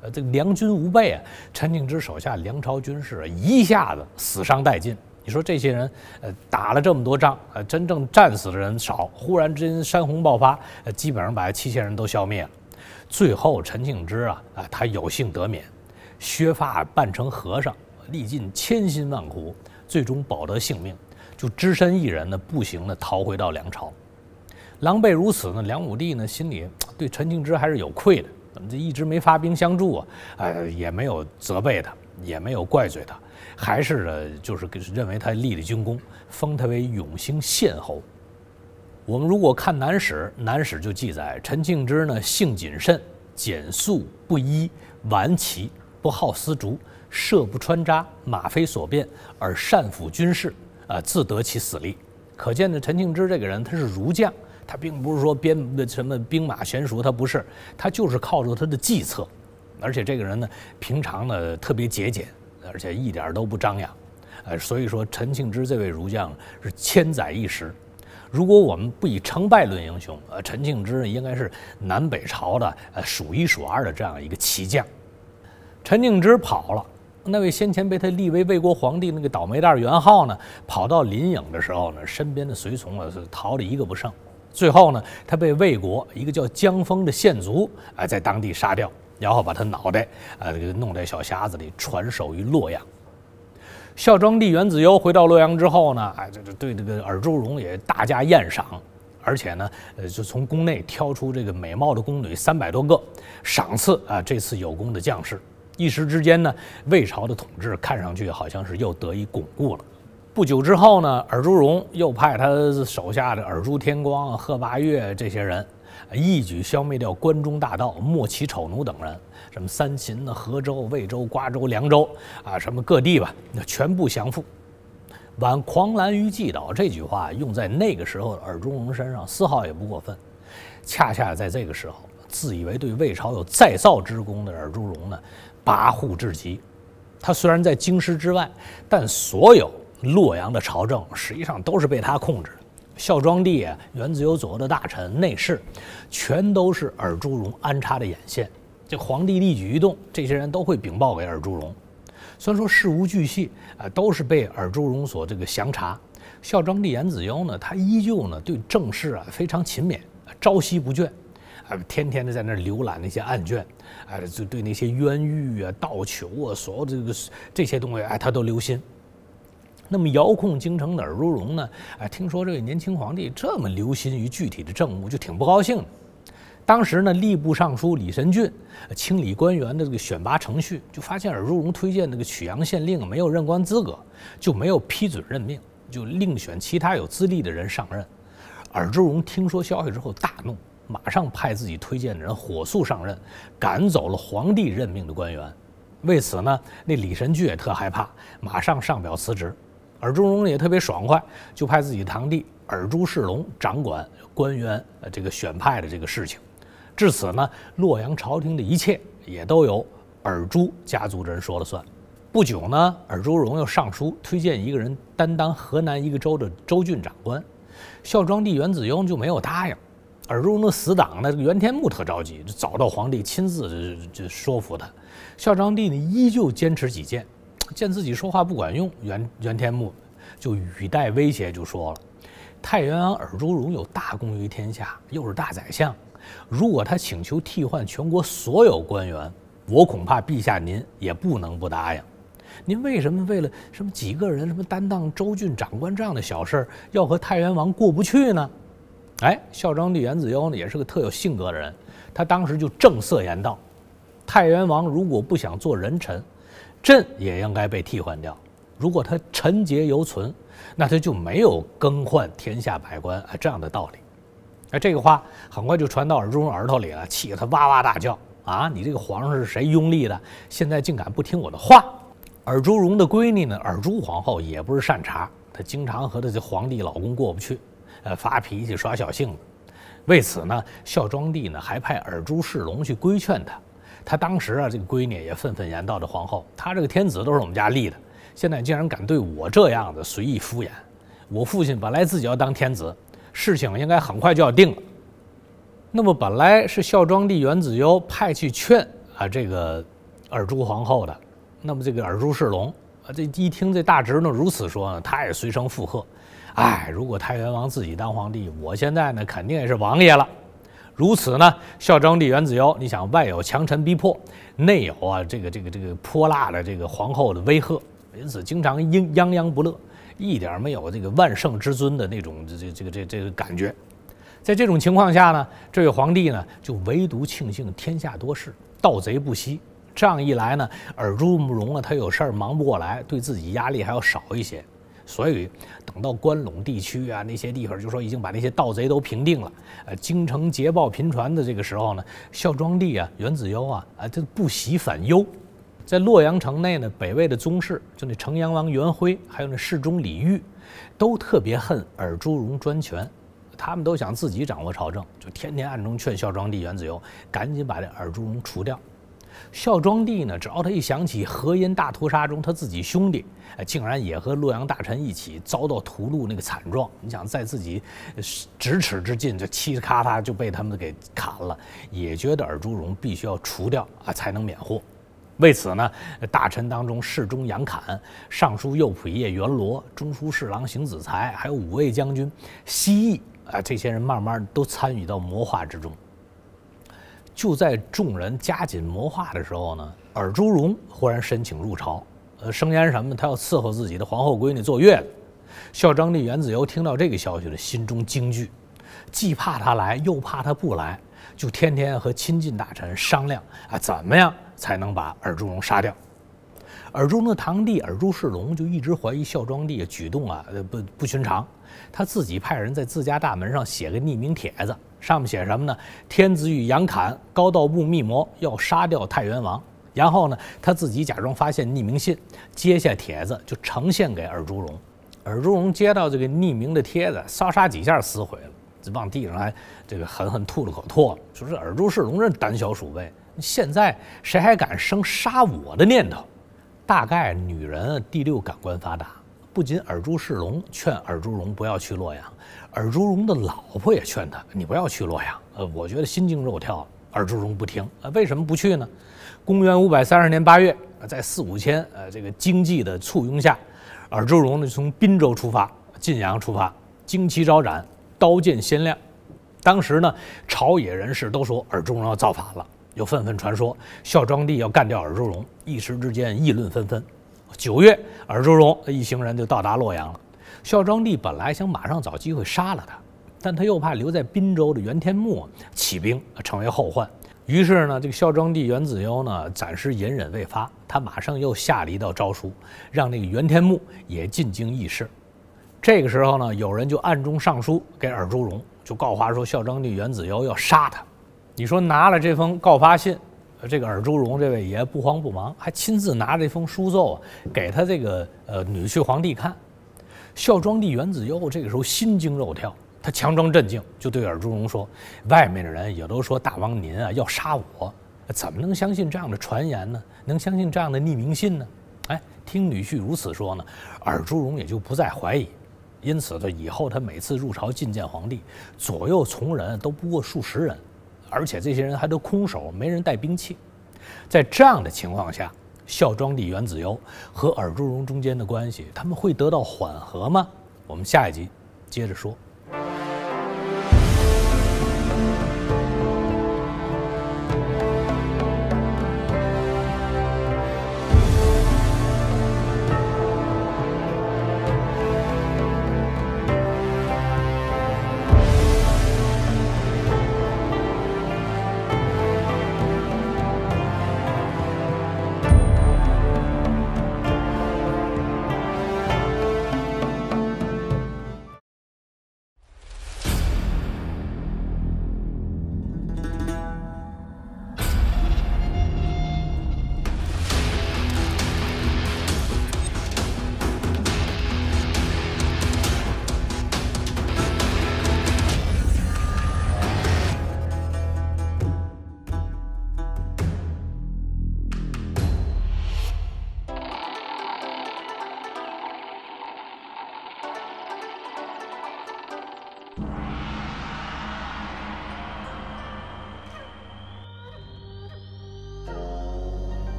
呃，这梁军无备啊，陈庆之手下梁朝军士一下子死伤殆尽。你说这些人，呃，打了这么多仗，呃，真正战死的人少。忽然之间山洪爆发，呃，基本上把这七千人都消灭了。最后陈庆之啊啊，他有幸得免，削发扮成和尚，历尽千辛万苦，最终保得性命，就只身一人呢，步行呢逃回到梁朝。狼狈如此呢，梁武帝呢心里对陈庆之还是有愧的，这一直没发兵相助啊，呃，也没有责备他，也没有怪罪他。还是呢，就是认为他立了军功，封他为永兴县侯。我们如果看《南史》，《南史》就记载陈庆之呢，性谨慎，俭素不衣顽绮，不好丝竹，射不穿扎，马非所变，而善抚军士，啊，自得其死力。可见呢，陈庆之这个人他是儒将，他并不是说编什么兵马娴熟，他不是，他就是靠着他的计策。而且这个人呢，平常呢特别节俭。而且一点都不张扬，呃，所以说陈庆之这位儒将是千载一时。如果我们不以成败论英雄，呃，陈庆之应该是南北朝的呃数一数二的这样一个奇将。陈庆之跑了，那位先前被他立为魏国皇帝那个倒霉蛋元昊呢，跑到临颍的时候呢，身边的随从啊是逃了一个不剩，最后呢，他被魏国一个叫江丰的县卒啊在当地杀掉。然后把他脑袋，呃，给弄在小匣子里，传授于洛阳。孝庄帝元子攸回到洛阳之后呢，哎，这这对这个尔朱荣也大加宴赏，而且呢，呃，就从宫内挑出这个美貌的宫女三百多个，赏赐啊，这次有功的将士。一时之间呢，魏朝的统治看上去好像是又得以巩固了。不久之后呢，尔朱荣又派他手下的尔朱天光、贺拔岳这些人。一举消灭掉关中大盗莫乞丑奴等人，什么三秦的河州、魏州、瓜州、凉州啊，什么各地吧，全部降服。挽狂澜于既倒这句话用在那个时候的尔朱荣身上，丝毫也不过分。恰恰在这个时候，自以为对魏朝有再造之功的尔朱荣呢，跋扈至极。他虽然在京师之外，但所有洛阳的朝政实际上都是被他控制。孝庄帝啊，元子攸左右的大臣、内侍，全都是尔朱荣安插的眼线。这皇帝一举一动，这些人都会禀报给尔朱荣。虽然说事无巨细啊，都是被尔朱荣所这个详查。孝庄帝严子攸呢，他依旧呢对政事啊非常勤勉，朝夕不倦，啊，天天的在那浏览那些案卷，啊，就对那些冤狱啊、盗囚啊，所有这个这些东西啊，他都留心。那么遥控京城的尔朱荣呢？哎，听说这位年轻皇帝这么留心于具体的政务，就挺不高兴的。当时呢，吏部尚书李神俊清理官员的这个选拔程序，就发现尔朱荣推荐那个曲阳县令没有任官资格，就没有批准任命，就另选其他有资历的人上任。尔朱荣听说消息之后大怒，马上派自己推荐的人火速上任，赶走了皇帝任命的官员。为此呢，那李神俊也特害怕，马上上表辞职。尔朱荣也特别爽快，就派自己堂弟尔朱世隆掌管官员这个选派的这个事情。至此呢，洛阳朝廷的一切也都由尔朱家族的人说了算。不久呢，尔朱荣又上书推荐一个人担当河南一个州的州郡长官，孝庄帝元子雍就没有答应。尔朱荣的死党呢，元天穆特着急，就找到皇帝亲自就说服他，孝庄帝呢依旧坚持己见。见自己说话不管用，袁袁天穆就语带威胁就说了：“太原王尔朱荣有大功于天下，又是大宰相，如果他请求替换全国所有官员，我恐怕陛下您也不能不答应。您为什么为了什么几个人什么担当州郡长官这样的小事，要和太原王过不去呢？”哎，孝庄帝元子攸呢也是个特有性格的人，他当时就正色言道：“太原王如果不想做人臣。”朕也应该被替换掉，如果他陈节犹存，那他就没有更换天下百官啊这样的道理。哎，这个话很快就传到尔朱荣耳朵里了，气得他哇哇大叫啊！你这个皇上是谁拥立的？现在竟敢不听我的话！尔朱荣的闺女呢？尔朱皇后也不是善茬，她经常和她的皇帝老公过不去，呃，发脾气耍小性子。为此呢，孝庄帝呢还派尔朱世隆去规劝她。他当时啊，这个闺女也愤愤言道：“这皇后，她这个天子都是我们家立的，现在竟然敢对我这样的随意敷衍。我父亲本来自己要当天子，事情应该很快就要定了。那么本来是孝庄帝元子攸派去劝啊这个尔朱皇后的，那么这个尔朱世隆啊，这一听这大侄女如此说呢，他也随声附和。哎，如果太原王自己当皇帝，我现在呢肯定也是王爷了。”如此呢，孝庄帝元子攸，你想外有强臣逼迫，内有啊这个这个这个泼辣的这个皇后的威吓，因此经常阴泱泱不乐，一点没有这个万圣之尊的那种这这这个这这个感觉。在这种情况下呢，这位皇帝呢就唯独庆幸天下多事，盗贼不息。这样一来呢，耳濡目荣了，他有事儿忙不过来，对自己压力还要少一些，所以。等到关陇地区啊那些地方，就说已经把那些盗贼都平定了，呃，京城捷报频传的这个时候呢，孝庄帝啊元子攸啊啊，他不喜反忧，在洛阳城内呢，北魏的宗室就那城阳王元辉，还有那侍中李煜，都特别恨尔朱荣专权，他们都想自己掌握朝政，就天天暗中劝孝庄帝元子攸赶紧把这尔朱荣除掉。孝庄帝呢，只要他一想起河阴大屠杀中他自己兄弟，竟然也和洛阳大臣一起遭到屠戮那个惨状，你想在自己咫尺之近，就嘁咔嚓就被他们给砍了，也觉得尔朱荣必须要除掉啊，才能免祸。为此呢，大臣当中侍中杨侃、尚书右仆射元罗、中书侍郎邢子才，还有五位将军西义啊，这些人慢慢都参与到谋划之中。就在众人加紧谋划的时候呢，尔朱荣忽然申请入朝。呃，声言什么？他要伺候自己的皇后闺女坐月。子。孝庄帝元子由听到这个消息了，心中惊惧，既怕他来，又怕他不来，就天天和亲近大臣商量啊，怎么样才能把尔朱荣杀掉？尔朱荣的堂弟尔朱世隆就一直怀疑孝庄帝举动啊，不不寻常。他自己派人在自家大门上写个匿名帖子。上面写什么呢？天子与杨侃、高道不密谋要杀掉太原王，然后呢，他自己假装发现匿名信，接下帖子就呈现给尔朱荣。尔朱荣接到这个匿名的帖子，烧杀几下撕毁了，就往地上还这个狠狠吐了口唾。沫，说：“是尔朱世隆这胆小鼠辈，现在谁还敢生杀我的念头？大概女人第六感官发达，不仅尔朱世隆劝尔朱荣不要去洛阳。尔朱荣的老婆也劝他：“你不要去洛阳。”呃，我觉得心惊肉跳。尔朱荣不听。呃，为什么不去呢？公元五百三十年八月，在四五千呃这个经济的簇拥下，尔朱荣呢从滨州出发，晋阳出发，旌旗招展，刀剑鲜亮。当时呢，朝野人士都说尔朱荣要造反了，又纷纷传说孝庄帝要干掉尔朱荣，一时之间议论纷纷。九月，尔朱荣一行人就到达洛阳了。孝庄帝本来想马上找机会杀了他，但他又怕留在滨州的袁天穆起兵成为后患，于是呢，这个孝庄帝袁子攸呢暂时隐忍未发。他马上又下了一道诏书，让那个袁天穆也进京议事。这个时候呢，有人就暗中上书给尔朱荣，就告话说孝庄帝元子攸要杀他。你说拿了这封告发信，这个尔朱荣这位爷不慌不忙，还亲自拿着这封书奏给他这个呃女婿皇帝看。孝庄帝元子攸这个时候心惊肉跳，他强装镇静，就对尔朱荣说：“外面的人也都说大王您啊要杀我，怎么能相信这样的传言呢？能相信这样的匿名信呢？”哎，听女婿如此说呢，尔朱荣也就不再怀疑。因此，以后他每次入朝觐见皇帝，左右从人都不过数十人，而且这些人还都空手，没人带兵器。在这样的情况下，孝庄帝元子攸和尔朱荣中间的关系，他们会得到缓和吗？我们下一集接着说。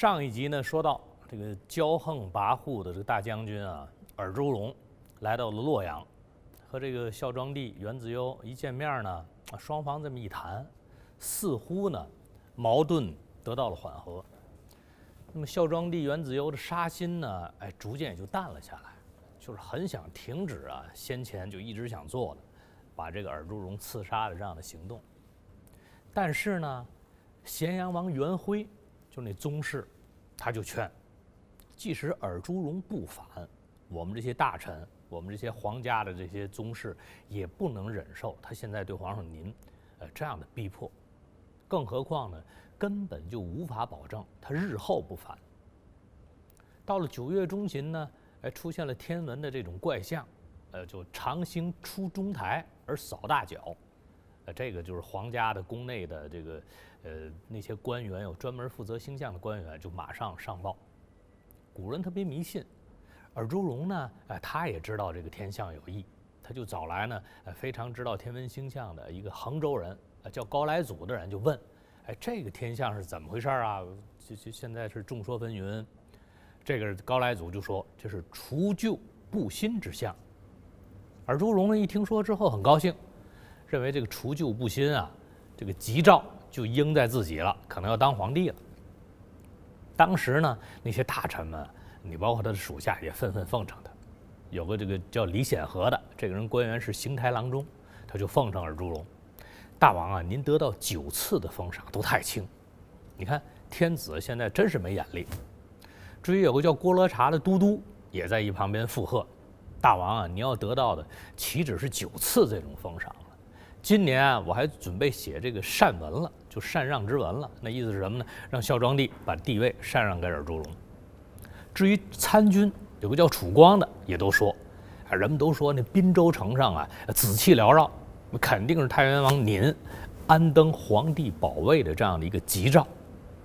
上一集呢，说到这个骄横跋扈的这个大将军啊，尔朱荣，来到了洛阳，和这个孝庄帝元子攸一见面呢，双方这么一谈，似乎呢，矛盾得到了缓和，那么孝庄帝元子攸的杀心呢，哎，逐渐也就淡了下来，就是很想停止啊，先前就一直想做的，把这个尔朱荣刺杀的这样的行动，但是呢，咸阳王元辉就那宗室，他就劝，即使尔朱荣不反，我们这些大臣，我们这些皇家的这些宗室，也不能忍受他现在对皇上您，呃这样的逼迫，更何况呢，根本就无法保证他日后不反。到了九月中旬呢，哎出现了天文的这种怪象，呃就长兴出中台而扫大脚，呃这个就是皇家的宫内的这个。呃，那些官员有专门负责星象的官员，就马上上报。古人特别迷信，而朱荣呢，哎，他也知道这个天象有异，他就找来呢，非常知道天文星象的一个杭州人，叫高来祖的人就问，哎，这个天象是怎么回事啊？就就现在是众说纷纭。这个高来祖就说，这是除旧布新之象。而朱荣呢，一听说之后很高兴，认为这个除旧布新啊，这个吉兆。就应在自己了，可能要当皇帝了。当时呢，那些大臣们，你包括他的属下，也纷纷奉承他。有个这个叫李显和的，这个人官员是刑台郎中，他就奉承尔朱荣：“大王啊，您得到九次的封赏都太轻，你看天子现在真是没眼力。”至于有个叫郭罗察的都督，也在一旁边附和：“大王啊，你要得到的岂止是九次这种封赏。”今年啊，我还准备写这个禅文了，就禅让之文了。那意思是什么呢？让孝庄帝把帝位禅让给尔朱荣。至于参军，有个叫楚光的，也都说，啊，人们都说那滨州城上啊，紫气缭绕，肯定是太原王您，安登皇帝宝位的这样的一个吉兆。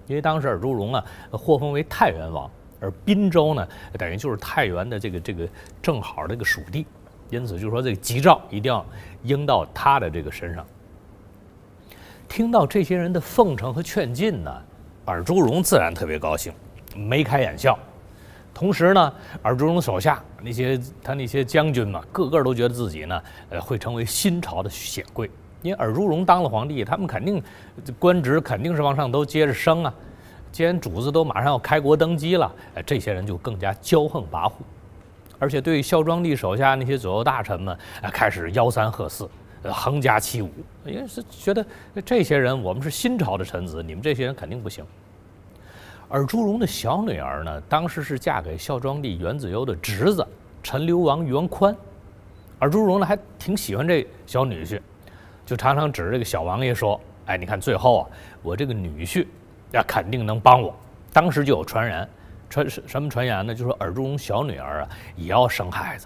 因为当时尔朱荣啊，获封为太原王，而滨州呢，等于就是太原的这个这个正好这个属地。因此，就说这个吉兆一定要应到他的这个身上。听到这些人的奉承和劝进呢，尔朱荣自然特别高兴，眉开眼笑。同时呢，尔朱荣手下那些他那些将军嘛，个个都觉得自己呢，呃，会成为新朝的显贵。因为尔朱荣当了皇帝，他们肯定官职肯定是往上都接着升啊。既然主子都马上要开国登基了，哎，这些人就更加骄横跋扈。而且对孝庄帝手下那些左右大臣们，开始吆三喝四，横加欺侮，因为是觉得这些人我们是新朝的臣子，你们这些人肯定不行。而朱荣的小女儿呢，当时是嫁给孝庄帝元子攸的侄子陈留王元宽，而朱荣呢还挺喜欢这小女婿，就常常指着这个小王爷说：“哎，你看最后啊，我这个女婿，那肯定能帮我。”当时就有传人。传什什么传言呢？就说尔朱荣小女儿啊也要生孩子，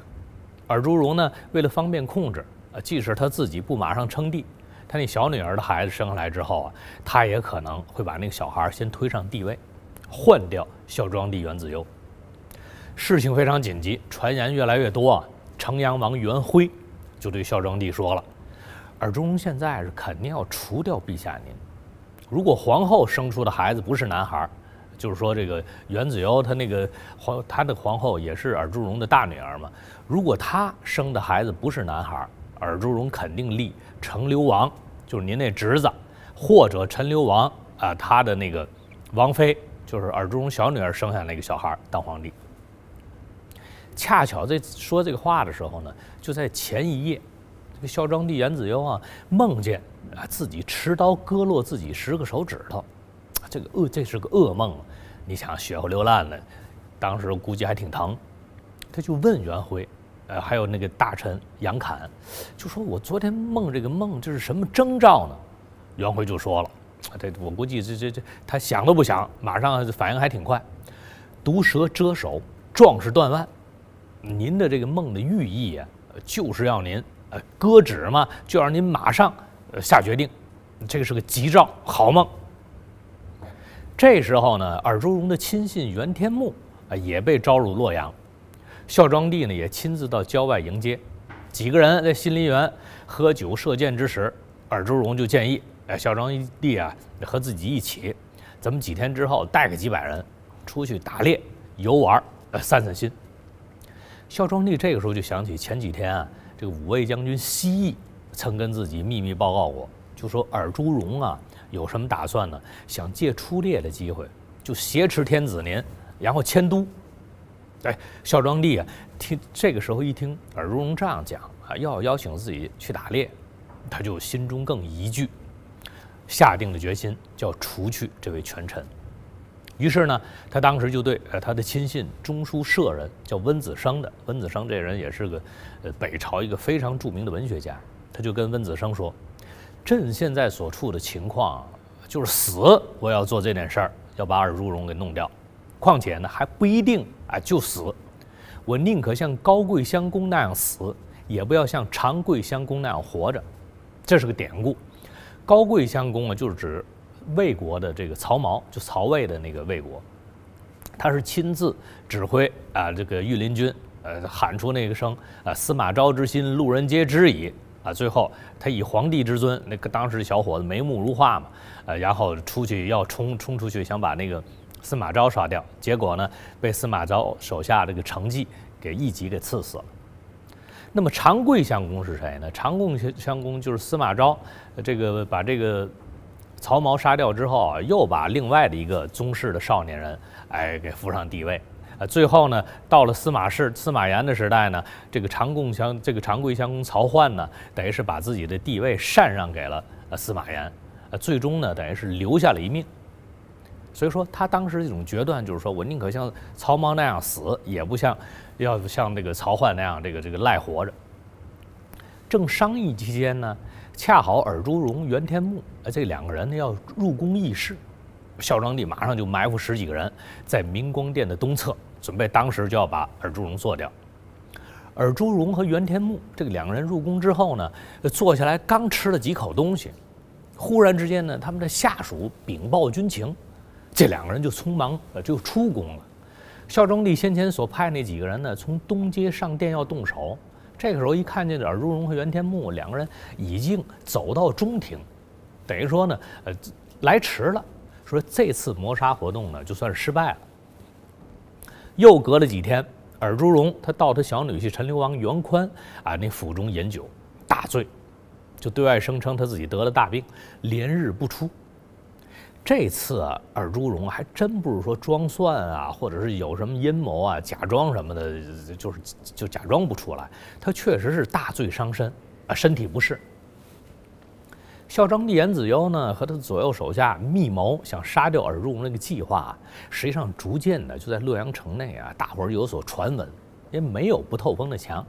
尔朱荣呢为了方便控制，啊即使他自己不马上称帝，他那小女儿的孩子生下来之后啊，他也可能会把那个小孩先推上帝位，换掉孝庄帝元子攸。事情非常紧急，传言越来越多啊。城阳王元辉就对孝庄帝说了，尔朱荣现在是肯定要除掉陛下您，如果皇后生出的孩子不是男孩。就是说，这个元子攸他那个皇他的皇后也是尔朱荣的大女儿嘛。如果他生的孩子不是男孩，尔朱荣肯定立陈留王，就是您那侄子，或者陈留王啊他的那个王妃，就是尔朱荣小女儿生下那个小孩当皇帝。恰巧在说这个话的时候呢，就在前一夜，这个孝庄帝元子攸梦见啊自己持刀割落自己十个手指头。这个恶，这是个噩梦。你想血糊流烂了，当时估计还挺疼。他就问袁辉，呃，还有那个大臣杨侃，就说我昨天梦这个梦，这是什么征兆呢？袁辉就说了，这我估计这这这，他想都不想，马上反应还挺快。毒蛇蛰手，壮士断腕。您的这个梦的寓意啊，就是要您呃搁指嘛，就让您马上下决定。这个是个吉兆，好梦。这时候呢，尔朱荣的亲信袁天穆啊也被招入洛阳，孝庄帝呢也亲自到郊外迎接。几个人在新林园喝酒射箭之时，尔朱荣就建议：哎，孝庄帝啊，和自己一起，咱们几天之后带个几百人出去打猎游玩儿，散散心。孝庄帝这个时候就想起前几天啊，这个五位将军西毅曾跟自己秘密报告过，就说尔朱荣啊。有什么打算呢？想借出猎的机会，就挟持天子您，然后迁都。哎，孝庄帝啊，听这个时候一听尔朱荣这样讲啊，要邀请自己去打猎，他就心中更疑惧，下定了决心，叫除去这位权臣。于是呢，他当时就对呃他的亲信中书舍人叫温子升的，温子升这人也是个呃北朝一个非常著名的文学家，他就跟温子升说。朕现在所处的情况，就是死，我要做这点事儿，要把尔朱荣给弄掉。况且呢，还不一定啊就死，我宁可像高贵襄公那样死，也不要像长贵襄公那样活着。这是个典故，高贵襄公啊，就是指魏国的这个曹髦，就曹魏的那个魏国，他是亲自指挥啊这个御林军，呃喊出那个声啊司马昭之心，路人皆知矣。啊，最后他以皇帝之尊，那个当时小伙子眉目如画嘛，呃，然后出去要冲冲出去，想把那个司马昭杀掉，结果呢，被司马昭手下这个程绩给一级给刺死了。那么长贵相公是谁呢？长贵相相公就是司马昭，这个把这个曹髦杀掉之后啊，又把另外的一个宗室的少年人哎给扶上帝位。呃，最后呢，到了司马氏司马炎的时代呢，这个长共相这个长贵相公曹奂呢，等于是把自己的地位禅让给了呃司马炎，呃，最终呢，等于是留下了一命。所以说他当时这种决断就是说我宁可像曹髦那样死，也不像要像那个曹奂那样这个这个赖活着。正商议期间呢，恰好尔朱荣、袁天穆这两个人呢要入宫议事。孝庄帝马上就埋伏十几个人在明光殿的东侧，准备当时就要把尔朱荣做掉。尔朱荣和袁天穆这个两个人入宫之后呢，坐下来刚吃了几口东西，忽然之间呢，他们的下属禀报军情，这两个人就匆忙呃就出宫了。孝庄帝先前所派那几个人呢，从东街上殿要动手，这个时候一看见尔朱荣和袁天穆两个人已经走到中庭，等于说呢，呃，来迟了。说这次谋杀活动呢，就算是失败了。又隔了几天，尔朱荣他到他小女婿陈留王袁宽啊那府中饮酒，大醉，就对外声称他自己得了大病，连日不出。这次啊，尔朱荣还真不是说装蒜啊，或者是有什么阴谋啊，假装什么的，就是就假装不出来。他确实是大醉伤身啊，身体不适。孝章帝颜子攸呢，和他的左右手下密谋，想杀掉尔朱荣那个计划，实际上逐渐的就在洛阳城内啊，大伙儿有所传闻，因为没有不透风的墙。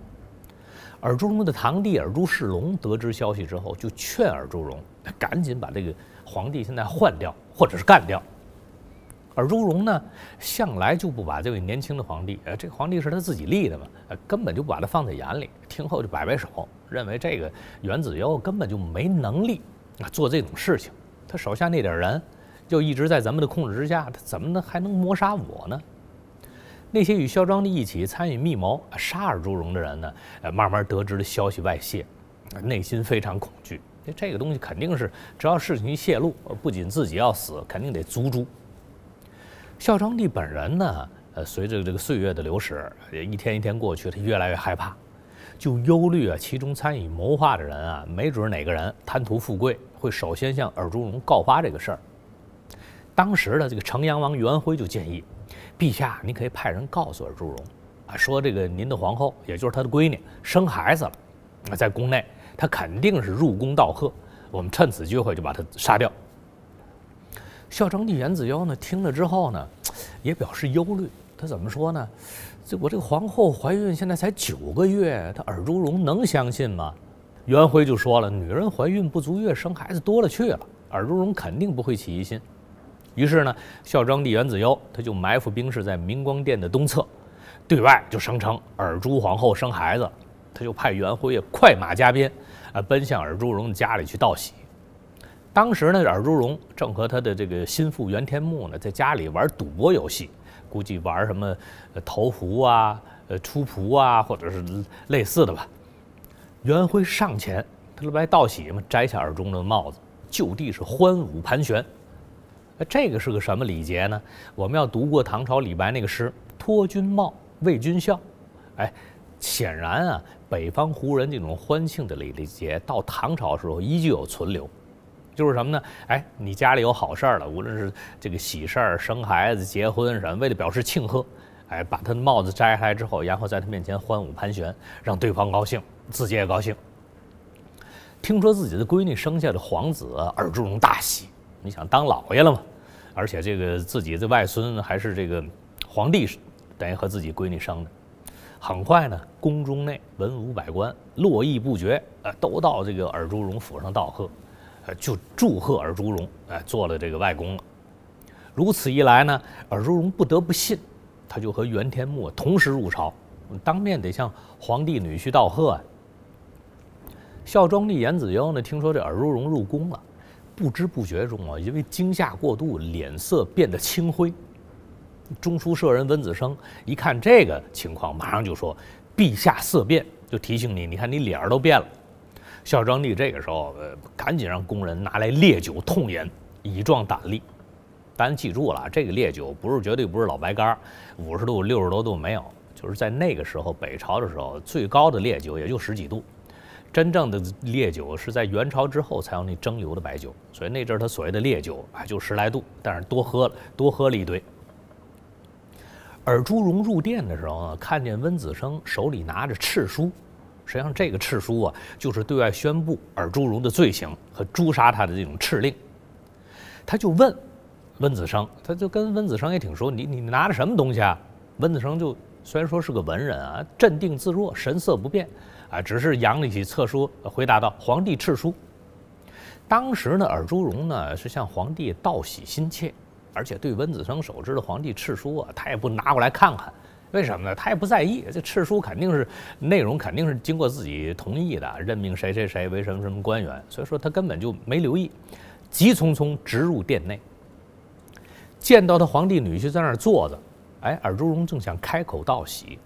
尔朱荣的堂弟尔朱世隆得知消息之后，就劝尔朱荣 赶紧把这个皇帝现在换掉，或者是干掉。而朱荣呢，向来就不把这位年轻的皇帝，呃，这个皇帝是他自己立的嘛，呃，根本就不把他放在眼里。听后就摆摆手，认为这个袁子优根本就没能力啊做这种事情。他手下那点人，就一直在咱们的控制之下，他怎么能还能谋杀我呢？那些与萧庄帝一起参与密谋杀尔朱荣的人呢，呃，慢慢得知了消息外泄，内心非常恐惧，因为这个东西肯定是，只要事情一泄露，不仅自己要死，肯定得族诛。孝庄帝本人呢，呃，随着这个岁月的流逝，一天一天过去，他越来越害怕，就忧虑啊，其中参与谋划的人啊，没准哪个人贪图富贵，会首先向尔朱荣告发这个事儿。当时的这个城阳王元辉就建议，陛下，您可以派人告诉尔朱荣，啊，说这个您的皇后，也就是他的闺女，生孩子了，在宫内，他肯定是入宫道贺，我们趁此机会就把他杀掉。孝庄帝元子攸呢，听了之后呢，也表示忧虑。他怎么说呢？这我这个皇后怀孕现在才九个月，她尔朱荣能相信吗？元辉就说了，女人怀孕不足月生孩子多了去了，尔朱荣肯定不会起疑心。于是呢，孝庄帝元子攸他就埋伏兵士在明光殿的东侧，对外就声称尔朱皇后生孩子，他就派元啊快马加鞭，啊，奔向尔朱荣家里去道喜。当时呢，尔朱荣正和他的这个心腹袁天穆呢，在家里玩赌博游戏，估计玩什么呃投壶啊、呃出蒲啊，或者是类似的吧。袁辉上前，他还道喜嘛，摘下耳中的帽子，就地是欢舞盘旋。这个是个什么礼节呢？我们要读过唐朝李白那个诗“脱军帽，为君笑”。哎，显然啊，北方胡人这种欢庆的礼节，到唐朝时候依旧有存留。就是什么呢？哎，你家里有好事儿了，无论是这个喜事儿，生孩子、结婚什么，为了表示庆贺，哎，把他的帽子摘下来之后，然后在他面前欢舞盘旋，让对方高兴，自己也高兴。听说自己的闺女生下了皇子，尔朱荣大喜，你想当老爷了吗？而且这个自己的外孙还是这个皇帝，等于和自己闺女生的。很快呢，宫中内文武百官络绎不绝，呃，都到这个尔朱荣府上道贺。就祝贺尔朱荣，哎，做了这个外公了。如此一来呢，尔朱荣不得不信，他就和袁天穆同时入朝，当面得向皇帝女婿道贺啊。孝庄帝严子攸呢，听说这尔朱荣入宫了，不知不觉中啊，因为惊吓过度，脸色变得青灰。中书舍人温子升一看这个情况，马上就说：“陛下色变”，就提醒你，你看你脸儿都变了。孝庄帝这个时候，呃，赶紧让工人拿来烈酒痛饮，以壮胆力。大家记住了，这个烈酒不是绝对不是老白干，五十度、六十多度没有，就是在那个时候北朝的时候，最高的烈酒也就十几度。真正的烈酒是在元朝之后才有那蒸馏的白酒，所以那阵儿他所谓的烈酒啊，就十来度。但是多喝了，多喝了一堆。尔朱荣入殿的时候呢，看见温子升手里拿着赤书。实际上，这个敕书啊，就是对外宣布尔朱荣的罪行和诛杀他的这种敕令。他就问温子升，他就跟温子升也挺熟，你你拿着什么东西啊？温子升就虽然说是个文人啊，镇定自若，神色不变，啊，只是扬了起册书回答道：“皇帝敕书。”当时呢，尔朱荣呢是向皇帝道喜心切，而且对温子升手执的皇帝敕书啊，他也不拿过来看看。为什么呢？他也不在意。这敕书肯定是内容肯定是经过自己同意的，任命谁谁谁为什么什么官员，所以说他根本就没留意。急匆匆直入殿内，见到他皇帝女婿在那儿坐着，哎，尔朱荣正想开口道喜，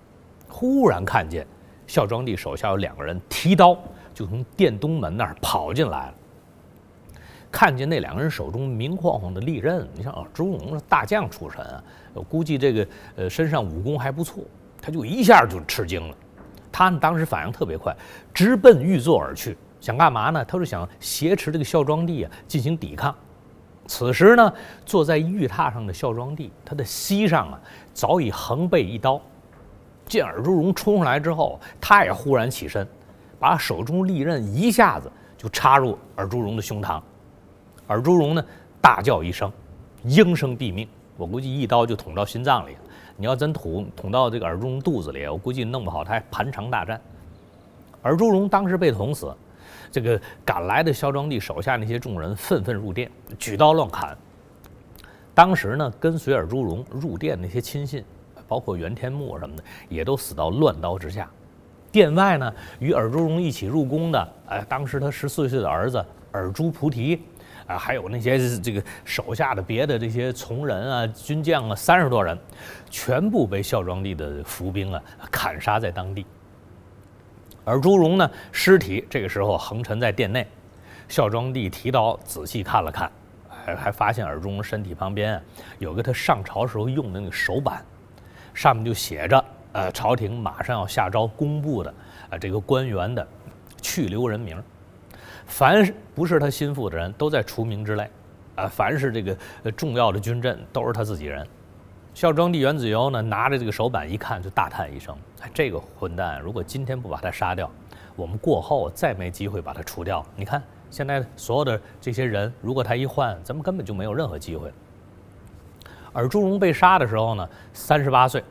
忽然看见孝庄帝手下有两个人提刀就从殿东门那儿跑进来了。看见那两个人手中明晃晃的利刃，你想，尔朱荣是大将出身啊。我估计这个呃身上武功还不错，他就一下就吃惊了。他呢当时反应特别快，直奔玉座而去，想干嘛呢？他是想挟持这个孝庄帝啊进行抵抗。此时呢，坐在玉榻上的孝庄帝，他的膝上啊早已横背一刀。见尔朱荣冲上来之后，他也忽然起身，把手中利刃一下子就插入尔朱荣的胸膛。尔朱荣呢大叫一声，应声毙命。我估计一刀就捅到心脏里你要真捅捅到这个尔朱荣肚子里，我估计弄不好他还盘肠大战。尔朱荣当时被捅死，这个赶来的孝庄帝手下那些众人愤愤入殿，举刀乱砍。当时呢，跟随尔朱荣入殿那些亲信，包括袁天穆什么的，也都死到乱刀之下。殿外呢，与尔朱荣一起入宫的，哎，当时他十四岁的儿子尔朱菩提。啊，还有那些这个手下的别的这些从人啊、军将啊，三十多人，全部被孝庄帝的伏兵啊砍杀在当地。而朱荣呢，尸体这个时候横陈在殿内，孝庄帝提刀仔细看了看，还还发现尔朱荣身体旁边有个他上朝时候用的那个手板，上面就写着：呃，朝廷马上要下诏公布的啊这个官员的去留人名。凡是不是他心腹的人都在除名之列，啊，凡是这个重要的军阵都是他自己人。孝庄帝元子攸呢，拿着这个手板一看，就大叹一声：“哎，这个混蛋！如果今天不把他杀掉，我们过后再没机会把他除掉。你看，现在所有的这些人，如果他一换，咱们根本就没有任何机会。”而朱荣被杀的时候呢，三十八岁。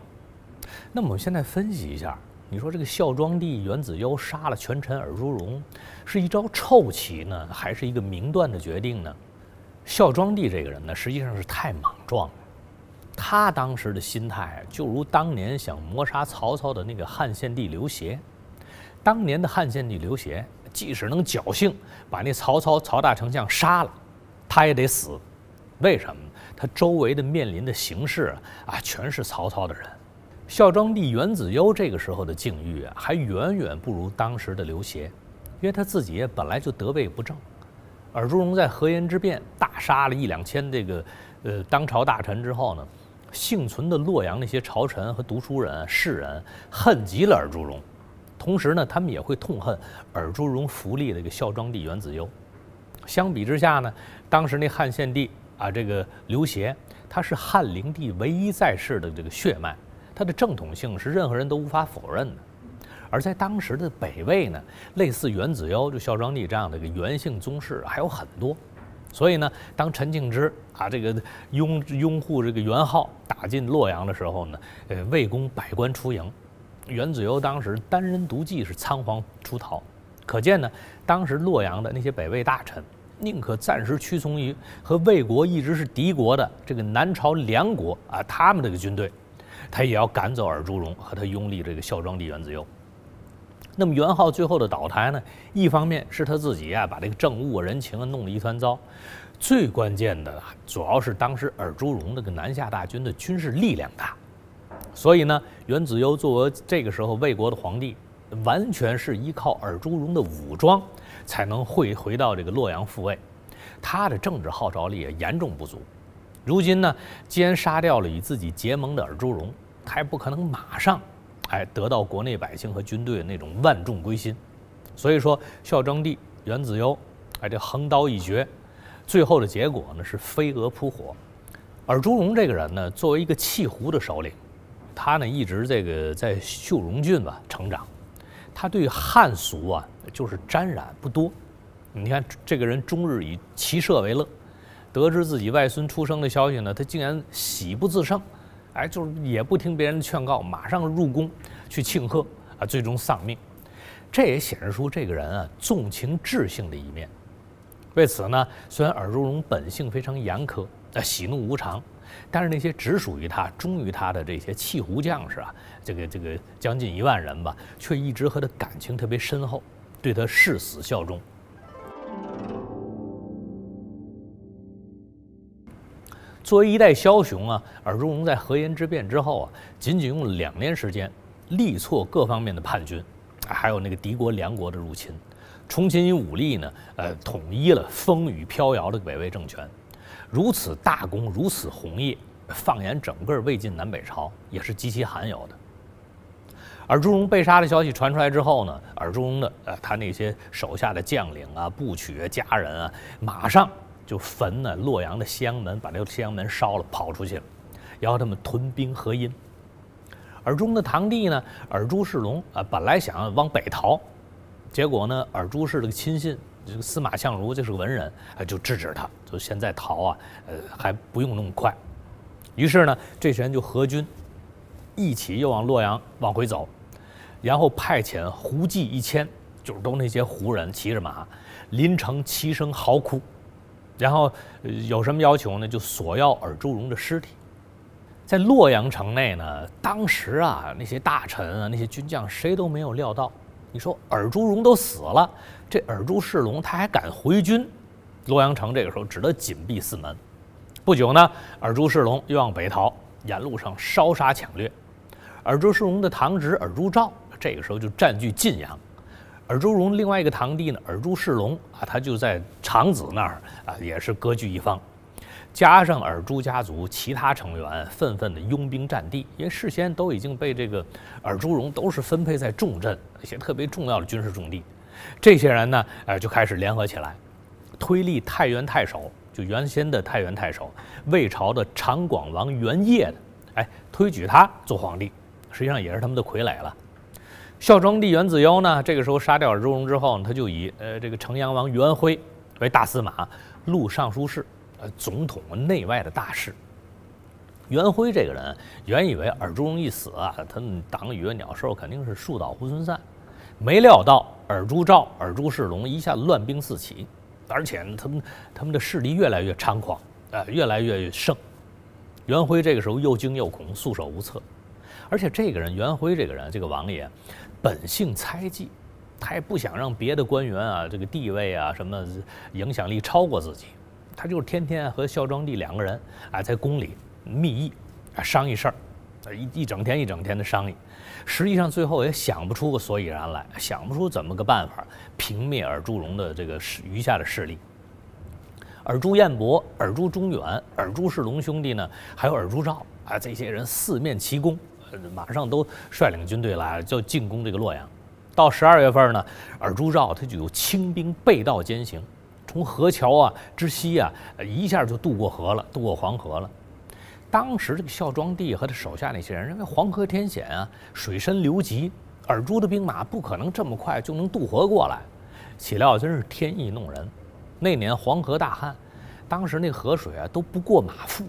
那么我们现在分析一下。你说这个孝庄帝元子攸杀了权臣尔朱荣，是一招臭棋呢，还是一个明断的决定呢？孝庄帝这个人呢，实际上是太莽撞了。他当时的心态，就如当年想谋杀曹操的那个汉献帝刘协。当年的汉献帝刘协，即使能侥幸把那曹操曹大丞相杀了，他也得死。为什么？他周围的面临的形势啊，全是曹操的人。孝庄帝元子攸这个时候的境遇啊，还远远不如当时的刘协，因为他自己本来就得位不正。尔朱荣在河阴之变大杀了一两千这个呃当朝大臣之后呢，幸存的洛阳那些朝臣和读书人士人恨极了尔朱荣，同时呢，他们也会痛恨尔朱荣福利的一个孝庄帝元子攸。相比之下呢，当时那汉献帝啊，这个刘协，他是汉灵帝唯一在世的这个血脉。它的正统性是任何人都无法否认的，而在当时的北魏呢，类似元子攸就孝庄帝这样的一个元姓宗室还有很多，所以呢，当陈庆之啊这个拥拥护这个元昊打进洛阳的时候呢，呃，魏公百官出迎，元子攸当时单人独骑是仓皇出逃，可见呢，当时洛阳的那些北魏大臣宁可暂时屈从于和魏国一直是敌国的这个南朝梁国啊，他们这个军队。他也要赶走尔朱荣和他拥立这个孝庄帝元子攸。那么元昊最后的倒台呢？一方面是他自己啊把这个政务、人情啊弄得一团糟，最关键的主要是当时尔朱荣那个南下大军的军事力量大，所以呢元子攸作为这个时候魏国的皇帝，完全是依靠尔朱荣的武装才能回回到这个洛阳复位，他的政治号召力也严重不足。如今呢，既然杀掉了与自己结盟的尔朱荣，他也不可能马上，哎，得到国内百姓和军队的那种万众归心。所以说，孝庄帝元子攸，哎，这横刀一绝，最后的结果呢是飞蛾扑火。尔朱荣这个人呢，作为一个契胡的首领，他呢一直这个在秀容郡吧成长，他对汉俗啊就是沾染不多。你看这个人终日以骑射为乐。得知自己外孙出生的消息呢，他竟然喜不自胜，哎，就是也不听别人的劝告，马上入宫去庆贺啊，最终丧命。这也显示出这个人啊纵情志性的一面。为此呢，虽然尔朱荣本性非常严苛，啊，喜怒无常，但是那些只属于他、忠于他的这些契胡将士啊，这个这个将近一万人吧，却一直和他感情特别深厚，对他誓死效忠。作为一代枭雄啊，尔朱荣在河颜之变之后啊，仅仅用了两年时间，力挫各方面的叛军，还有那个敌国梁国的入侵，重新以武力呢，呃，统一了风雨飘摇的北魏政权。如此大功，如此宏业，放眼整个魏晋南北朝，也是极其罕有的。尔朱荣被杀的消息传出来之后呢，尔朱荣的呃，他那些手下的将领啊、部曲、家人啊，马上。就焚呢洛阳的西洋门，把这个西洋门烧了，跑出去了。然后他们屯兵河阴。尔中的堂弟呢，尔朱世隆啊，本来想往北逃，结果呢，尔朱氏个亲信，这个司马相如就是个文人，啊，就制止他，就现在逃啊，呃，还不用那么快。于是呢，这些人就合军，一起又往洛阳往回走。然后派遣胡骑一千，就是都那些胡人骑着马，临城齐声嚎哭。然后有什么要求呢？就索要尔朱荣的尸体，在洛阳城内呢。当时啊，那些大臣啊，那些军将，谁都没有料到，你说尔朱荣都死了，这尔朱世隆他还敢回军？洛阳城这个时候只得紧闭四门。不久呢，尔朱世隆又往北逃，沿路上烧杀抢掠。尔朱世隆的堂侄尔朱兆这个时候就占据晋阳。尔朱荣另外一个堂弟呢，尔朱世隆啊，他就在长子那儿啊，也是割据一方。加上尔朱家族其他成员纷纷的拥兵占地，因为事先都已经被这个尔朱荣都是分配在重镇一些特别重要的军事重地。这些人呢，呃，就开始联合起来，推立太原太守，就原先的太原太守魏朝的长广王元的，哎，推举他做皇帝，实际上也是他们的傀儡了。孝庄帝元子攸呢，这个时候杀掉尔朱荣之后，他就以呃这个成阳王元辉为大司马、录尚书事，呃，总统内外的大事。元辉这个人原以为尔朱荣一死啊，他们党羽鸟兽肯定是树倒猢狲散，没料到尔朱兆、尔朱世隆一下乱兵四起，而且他们他们的势力越来越猖狂，呃，越来越盛。元辉这个时候又惊又恐，束手无策。而且这个人，元辉这个人，这个王爷。本性猜忌，他也不想让别的官员啊，这个地位啊，什么影响力超过自己。他就是天天和孝庄帝两个人啊在宫里密议，啊，商议事儿，啊，一一整天一整天的商议，实际上最后也想不出个所以然来，想不出怎么个办法平灭尔朱荣的这个余下的势力。尔朱彦博、尔朱忠远、尔朱世隆兄弟呢，还有尔朱兆啊，这些人四面齐攻。马上都率领军队来，就进攻这个洛阳。到十二月份呢，尔朱兆他就有清兵背道兼行，从河桥啊之西啊，一下就渡过河了，渡过黄河了。当时这个孝庄帝和他手下那些人认为黄河天险啊，水深流急，尔朱的兵马不可能这么快就能渡河过来。岂料真是天意弄人，那年黄河大旱，当时那河水啊都不过马腹。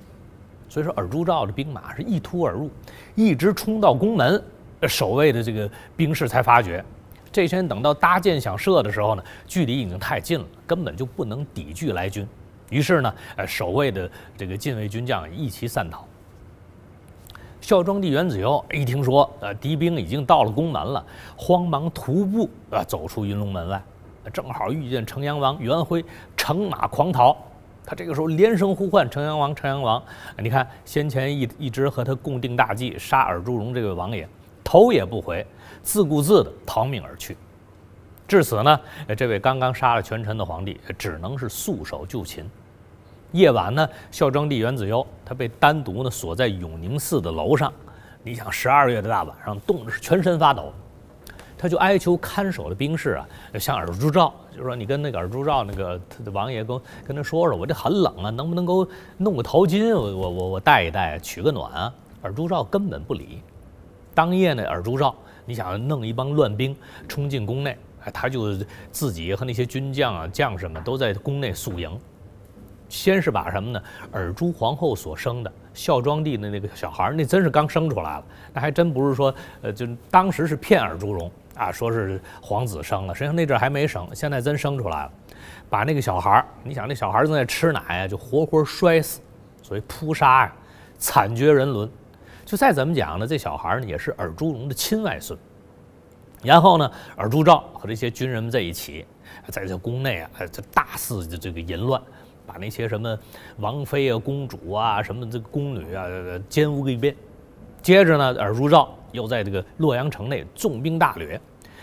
所以说，尔朱兆的兵马是一突而入，一直冲到宫门，守卫的这个兵士才发觉。这天等到搭箭想射的时候呢，距离已经太近了，根本就不能抵拒来军。于是呢，呃，守卫的这个禁卫军将一齐散逃。孝庄帝元子攸一听说，呃，敌兵已经到了宫门了，慌忙徒步啊走出云龙门外，正好遇见城阳王元徽乘马狂逃。他这个时候连声呼唤成阳王，成阳王，你看先前一一直和他共定大计杀尔朱荣这位王爷，头也不回，自顾自的逃命而去。至此呢，这位刚刚杀了权臣的皇帝，只能是束手就擒。夜晚呢，孝庄帝元子攸他被单独呢锁在永宁寺的楼上，你想十二月的大晚上，冻的是全身发抖。他就哀求看守的兵士啊，向尔朱兆就说：“你跟那个尔朱兆那个王爷跟跟他说说，我这很冷啊，能不能够弄个头巾？我我我我戴一戴，取个暖。”尔朱兆根本不理。当夜呢，尔朱兆，你想弄一帮乱兵冲进宫内，他就自己和那些军将啊、将士们都在宫内宿营。先是把什么呢？尔朱皇后所生的孝庄帝的那个小孩，那真是刚生出来了，那还真不是说，呃，就当时是骗尔朱荣。啊，说是皇子生了，实际上那阵还没生，现在真生出来了，把那个小孩儿，你想那小孩正在吃奶啊，就活活摔死，所谓扑杀呀，惨绝人伦。就再怎么讲呢，这小孩儿呢也是尔朱荣的亲外孙。然后呢，尔朱兆和这些军人们在一起，在这宫内啊，就大肆的这个淫乱，把那些什么王妃啊、公主啊、什么这个宫女啊奸污一遍。接着呢，尔朱兆又在这个洛阳城内重兵大掠。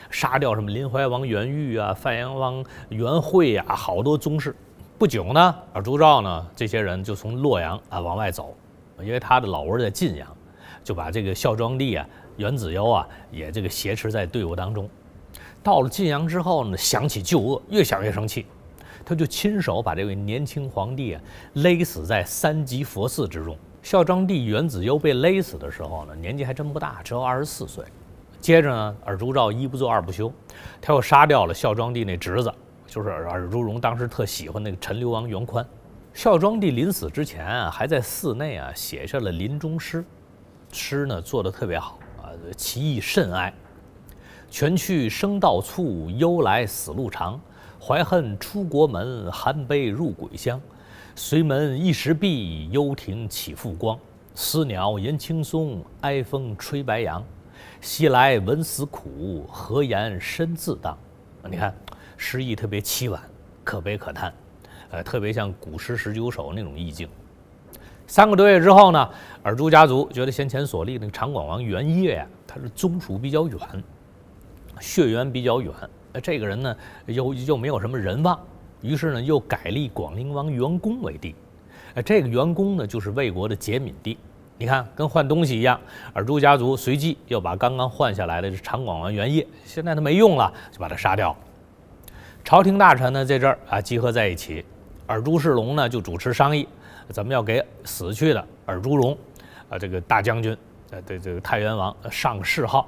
杀掉什么林怀王元玉啊、范阳王元惠啊，好多宗室。不久呢，尔朱兆呢，这些人就从洛阳啊往外走，因为他的老窝在晋阳，就把这个孝庄帝啊、元子攸啊也这个挟持在队伍当中。到了晋阳之后呢，想起旧恶，越想越生气，他就亲手把这位年轻皇帝啊勒死在三级佛寺之中。孝庄帝元子攸被勒死的时候呢，年纪还真不大，只有二十四岁。接着呢，尔朱兆一不做二不休，他又杀掉了孝庄帝那侄子，就是尔朱荣当时特喜欢那个陈留王袁宽。孝庄帝临死之前啊，还在寺内啊写下了临终诗，诗呢做的特别好啊，其意甚哀。泉去生道促，忧来死路长。怀恨出国门，含悲入鬼乡。随门一时闭，幽庭起复光。思鸟吟青松，哀风吹白杨。昔来闻死苦，何言身自当？你看，诗意特别凄婉，可悲可叹，呃，特别像《古诗十九首》那种意境。三个多月之后呢，尔朱家族觉得先前所立那个长广王元业呀，他是宗属比较远，血缘比较远，这个人呢又又没有什么人望，于是呢又改立广陵王元恭为帝，呃，这个元恭呢就是魏国的节闵帝。你看，跟换东西一样。尔朱家族随即又把刚刚换下来的这长广王元业，现在他没用了，就把他杀掉。朝廷大臣呢，在这儿啊，集合在一起，尔朱世隆呢就主持商议，咱们要给死去的尔朱荣，啊，这个大将军，啊，对，这个太原王上谥号，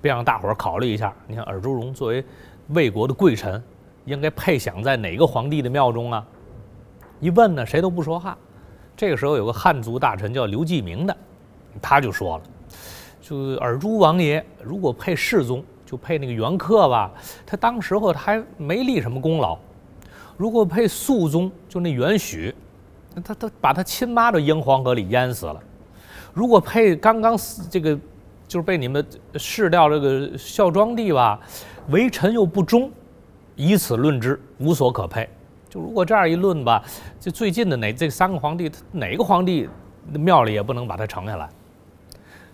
并让大伙儿考虑一下。你看，尔朱荣作为魏国的贵臣，应该配享在哪个皇帝的庙中啊？一问呢，谁都不说话。这个时候有个汉族大臣叫刘继明的，他就说了：“就尔朱王爷如果配世宗，就配那个袁克吧。他当时候他还没立什么功劳。如果配肃宗，就那元许，他他把他亲妈都淹黄河里淹死了。如果配刚刚这个，就是被你们弑掉这个孝庄帝吧，为臣又不忠，以此论之，无所可配。”就如果这样一论吧，就最近的哪这三个皇帝，哪个皇帝庙里也不能把他盛下来。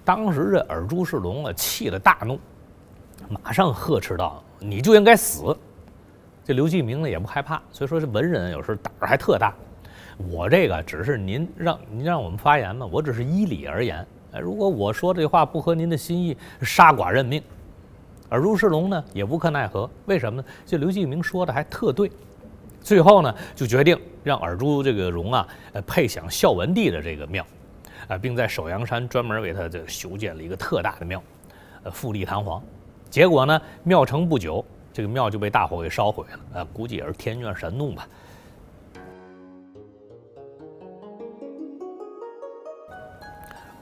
当时这尔朱世隆啊，气得大怒，马上呵斥道：“你就应该死！”这刘继明呢也不害怕，所以说这文人有时候胆儿还特大。我这个只是您让您让我们发言嘛，我只是依理而言。哎，如果我说这话不合您的心意，杀剐认命。尔朱世隆呢也无可奈何，为什么呢？这刘继明说的还特对。最后呢，就决定让尔朱这个荣啊，呃，配享孝文帝的这个庙，啊，并在首阳山专门为他这修建了一个特大的庙，呃，富丽堂皇。结果呢，庙成不久，这个庙就被大火给烧毁了，呃，估计也是天怨神怒吧。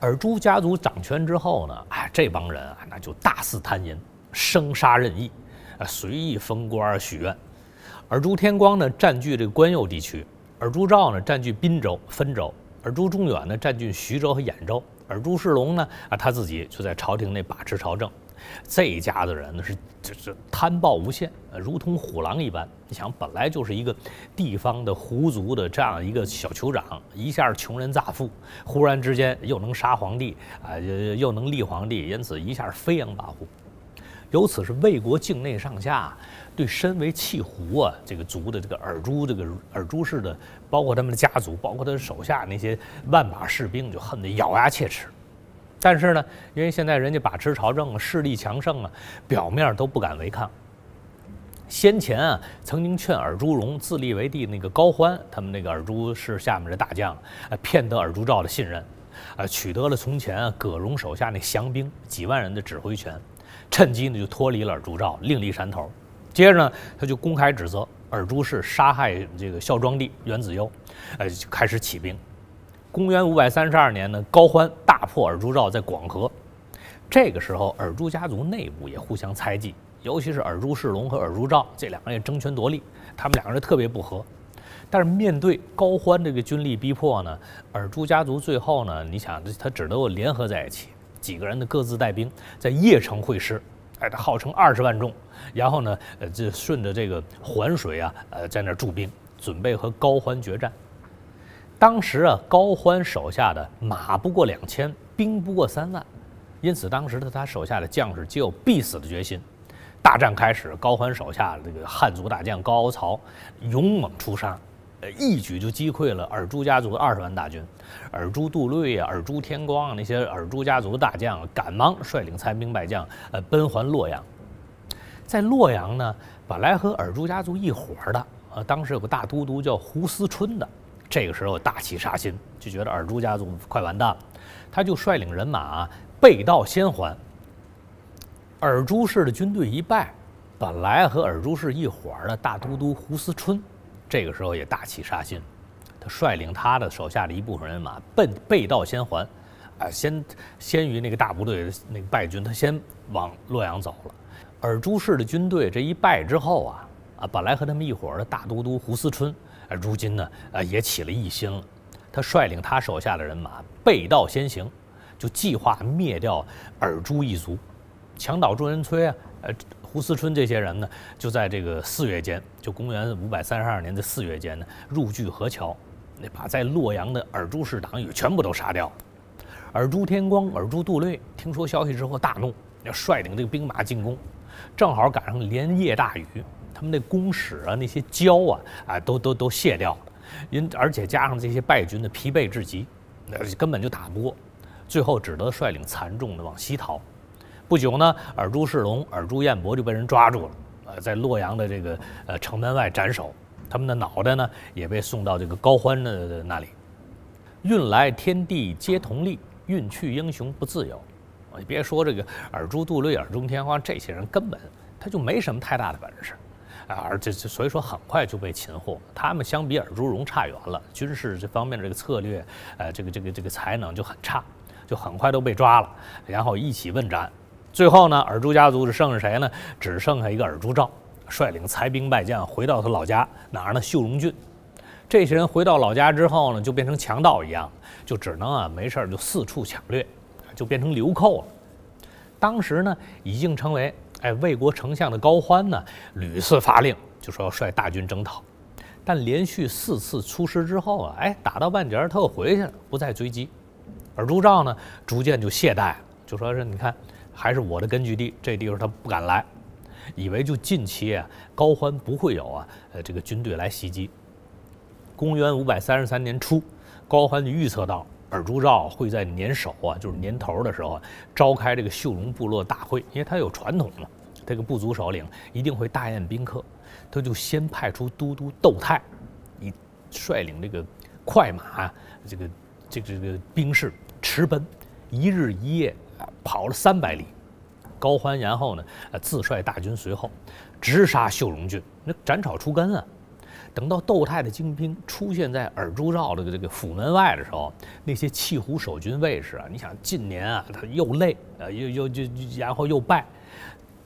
尔朱家族掌权之后呢，哎，这帮人啊，那就大肆贪淫，生杀任意，啊，随意封官许愿。尔朱天光呢，占据这个关右地区；尔朱兆呢，占据滨州、汾州；尔朱仲远呢，占据徐州和兖州；尔朱世隆呢，啊，他自己就在朝廷内把持朝政。这一家子人呢，是就是贪暴无限，如同虎狼一般。你想，本来就是一个地方的胡族的这样一个小酋长，一下穷人乍富，忽然之间又能杀皇帝啊，又又能立皇帝，因此一下飞扬跋扈。由此是魏国境内上下。对身为契胡啊，这个族的这个尔朱这个尔朱氏的，包括他们的家族，包括他的手下那些万马士兵，就恨得咬牙切齿。但是呢，因为现在人家把持朝政啊，势力强盛啊，表面都不敢违抗。先前啊，曾经劝尔朱荣自立为帝那个高欢，他们那个尔朱氏下面的大将，啊，骗得尔朱兆的信任，啊，取得了从前啊葛荣手下那降兵几万人的指挥权，趁机呢就脱离了尔朱兆，另立山头。接着呢，他就公开指责尔朱氏杀害这个孝庄帝元子攸，呃，就开始起兵。公元五百三十二年呢，高欢大破尔朱兆在广和。这个时候，尔朱家族内部也互相猜忌，尤其是尔朱世隆和尔朱兆这两个人争权夺利，他们两个人特别不和。但是面对高欢这个军力逼迫呢，尔朱家族最后呢，你想他只能够联合在一起，几个人呢各自带兵在邺城会师。哎，他号称二十万众，然后呢，呃，这顺着这个环水啊，呃，在那儿驻兵，准备和高欢决战。当时啊，高欢手下的马不过两千，兵不过三万，因此当时的他手下的将士皆有必死的决心。大战开始，高欢手下这个汉族大将高敖曹勇猛出杀。一举就击溃了尔朱家族的二十万大军，尔朱杜律啊，尔朱天光啊，那些尔朱家族的大将赶忙率领残兵败将，呃，奔还洛阳。在洛阳呢，本来和尔朱家族一伙的，呃，当时有个大都督叫胡思春的，这个时候大起杀心，就觉得尔朱家族快完蛋了，他就率领人马啊、背道先还。尔朱氏的军队一败，本来和尔朱氏一伙的大都督胡思春。这个时候也大起杀心，他率领他的手下的一部分人马奔背道先还，啊，先先于那个大部队那个败军，他先往洛阳走了。尔朱氏的军队这一败之后啊，啊，本来和他们一伙的大都督胡思春，啊，如今呢，啊，也起了异心了。他率领他手下的人马背道先行，就计划灭掉尔朱一族。墙倒众人推啊，呃。胡思春这些人呢，就在这个四月间，就公元五百三十二年的四月间呢，入据河桥，那把在洛阳的尔朱氏党羽全部都杀掉了。尔朱天光、尔朱杜瑞听说消息之后大怒，要率领这个兵马进攻，正好赶上连夜大雨，他们那工矢啊、那些胶啊啊都都都卸掉了，因而且加上这些败军的疲惫至极，那根本就打不过，最后只得率领残重的往西逃。不久呢，尔朱世龙、尔朱彦博就被人抓住了，呃，在洛阳的这个呃城门外斩首，他们的脑袋呢也被送到这个高欢的那里。运来天地皆同力，运去英雄不自由。啊，你别说这个尔朱杜律、尔朱天花这些人，根本他就没什么太大的本事，啊，而这所以说很快就被擒获他们相比尔朱荣差远了，军事这方面的这个策略，呃，这个这个这个才能就很差，就很快都被抓了，然后一起问斩。最后呢，尔朱家族只剩谁呢？只剩下一个尔朱兆，率领残兵败将回到他老家哪儿呢？秀容郡。这些人回到老家之后呢，就变成强盗一样，就只能啊没事就四处抢掠，就变成流寇了。当时呢，已经成为哎魏国丞相的高欢呢，屡次发令，就说要率大军征讨。但连续四次出师之后啊，哎打到半截儿他又回去了，不再追击。尔朱兆呢，逐渐就懈怠了，就说是你看。还是我的根据地，这地方他不敢来，以为就近期啊，高欢不会有啊，呃，这个军队来袭击。公元五百三十三年初，高欢就预测到尔朱兆会在年首啊，就是年头的时候啊，召开这个秀容部落大会，因为他有传统嘛，这个部族首领一定会大宴宾客，他就先派出都督窦泰，以率领这个快马，这个这个这个兵士驰奔，一日一夜。跑了三百里，高欢然后呢，呃，自率大军随后，直杀秀荣郡，那斩草除根啊。等到窦泰的精兵出现在尔朱兆的这个府门外的时候，那些契胡守军卫士啊，你想近年啊，他又累，呃，又又就然后又败，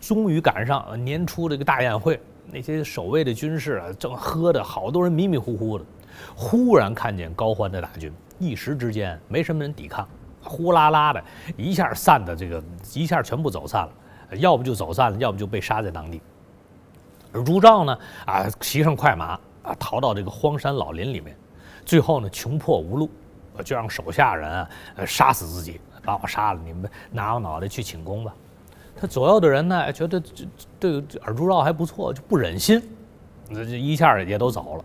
终于赶上年初这个大宴会，那些守卫的军士啊，正喝的好多人迷迷糊糊的，忽然看见高欢的大军，一时之间没什么人抵抗。呼啦啦的一下散的，这个一下全部走散了，要不就走散了，要不就被杀在当地。尔朱兆呢，啊，骑上快马啊，逃到这个荒山老林里面，最后呢，穷迫无路，就让手下人啊、杀死自己，把我杀了，你们拿我脑袋去请功吧。他左右的人呢，觉得这这尔朱兆还不错，就不忍心，那一下也都走了。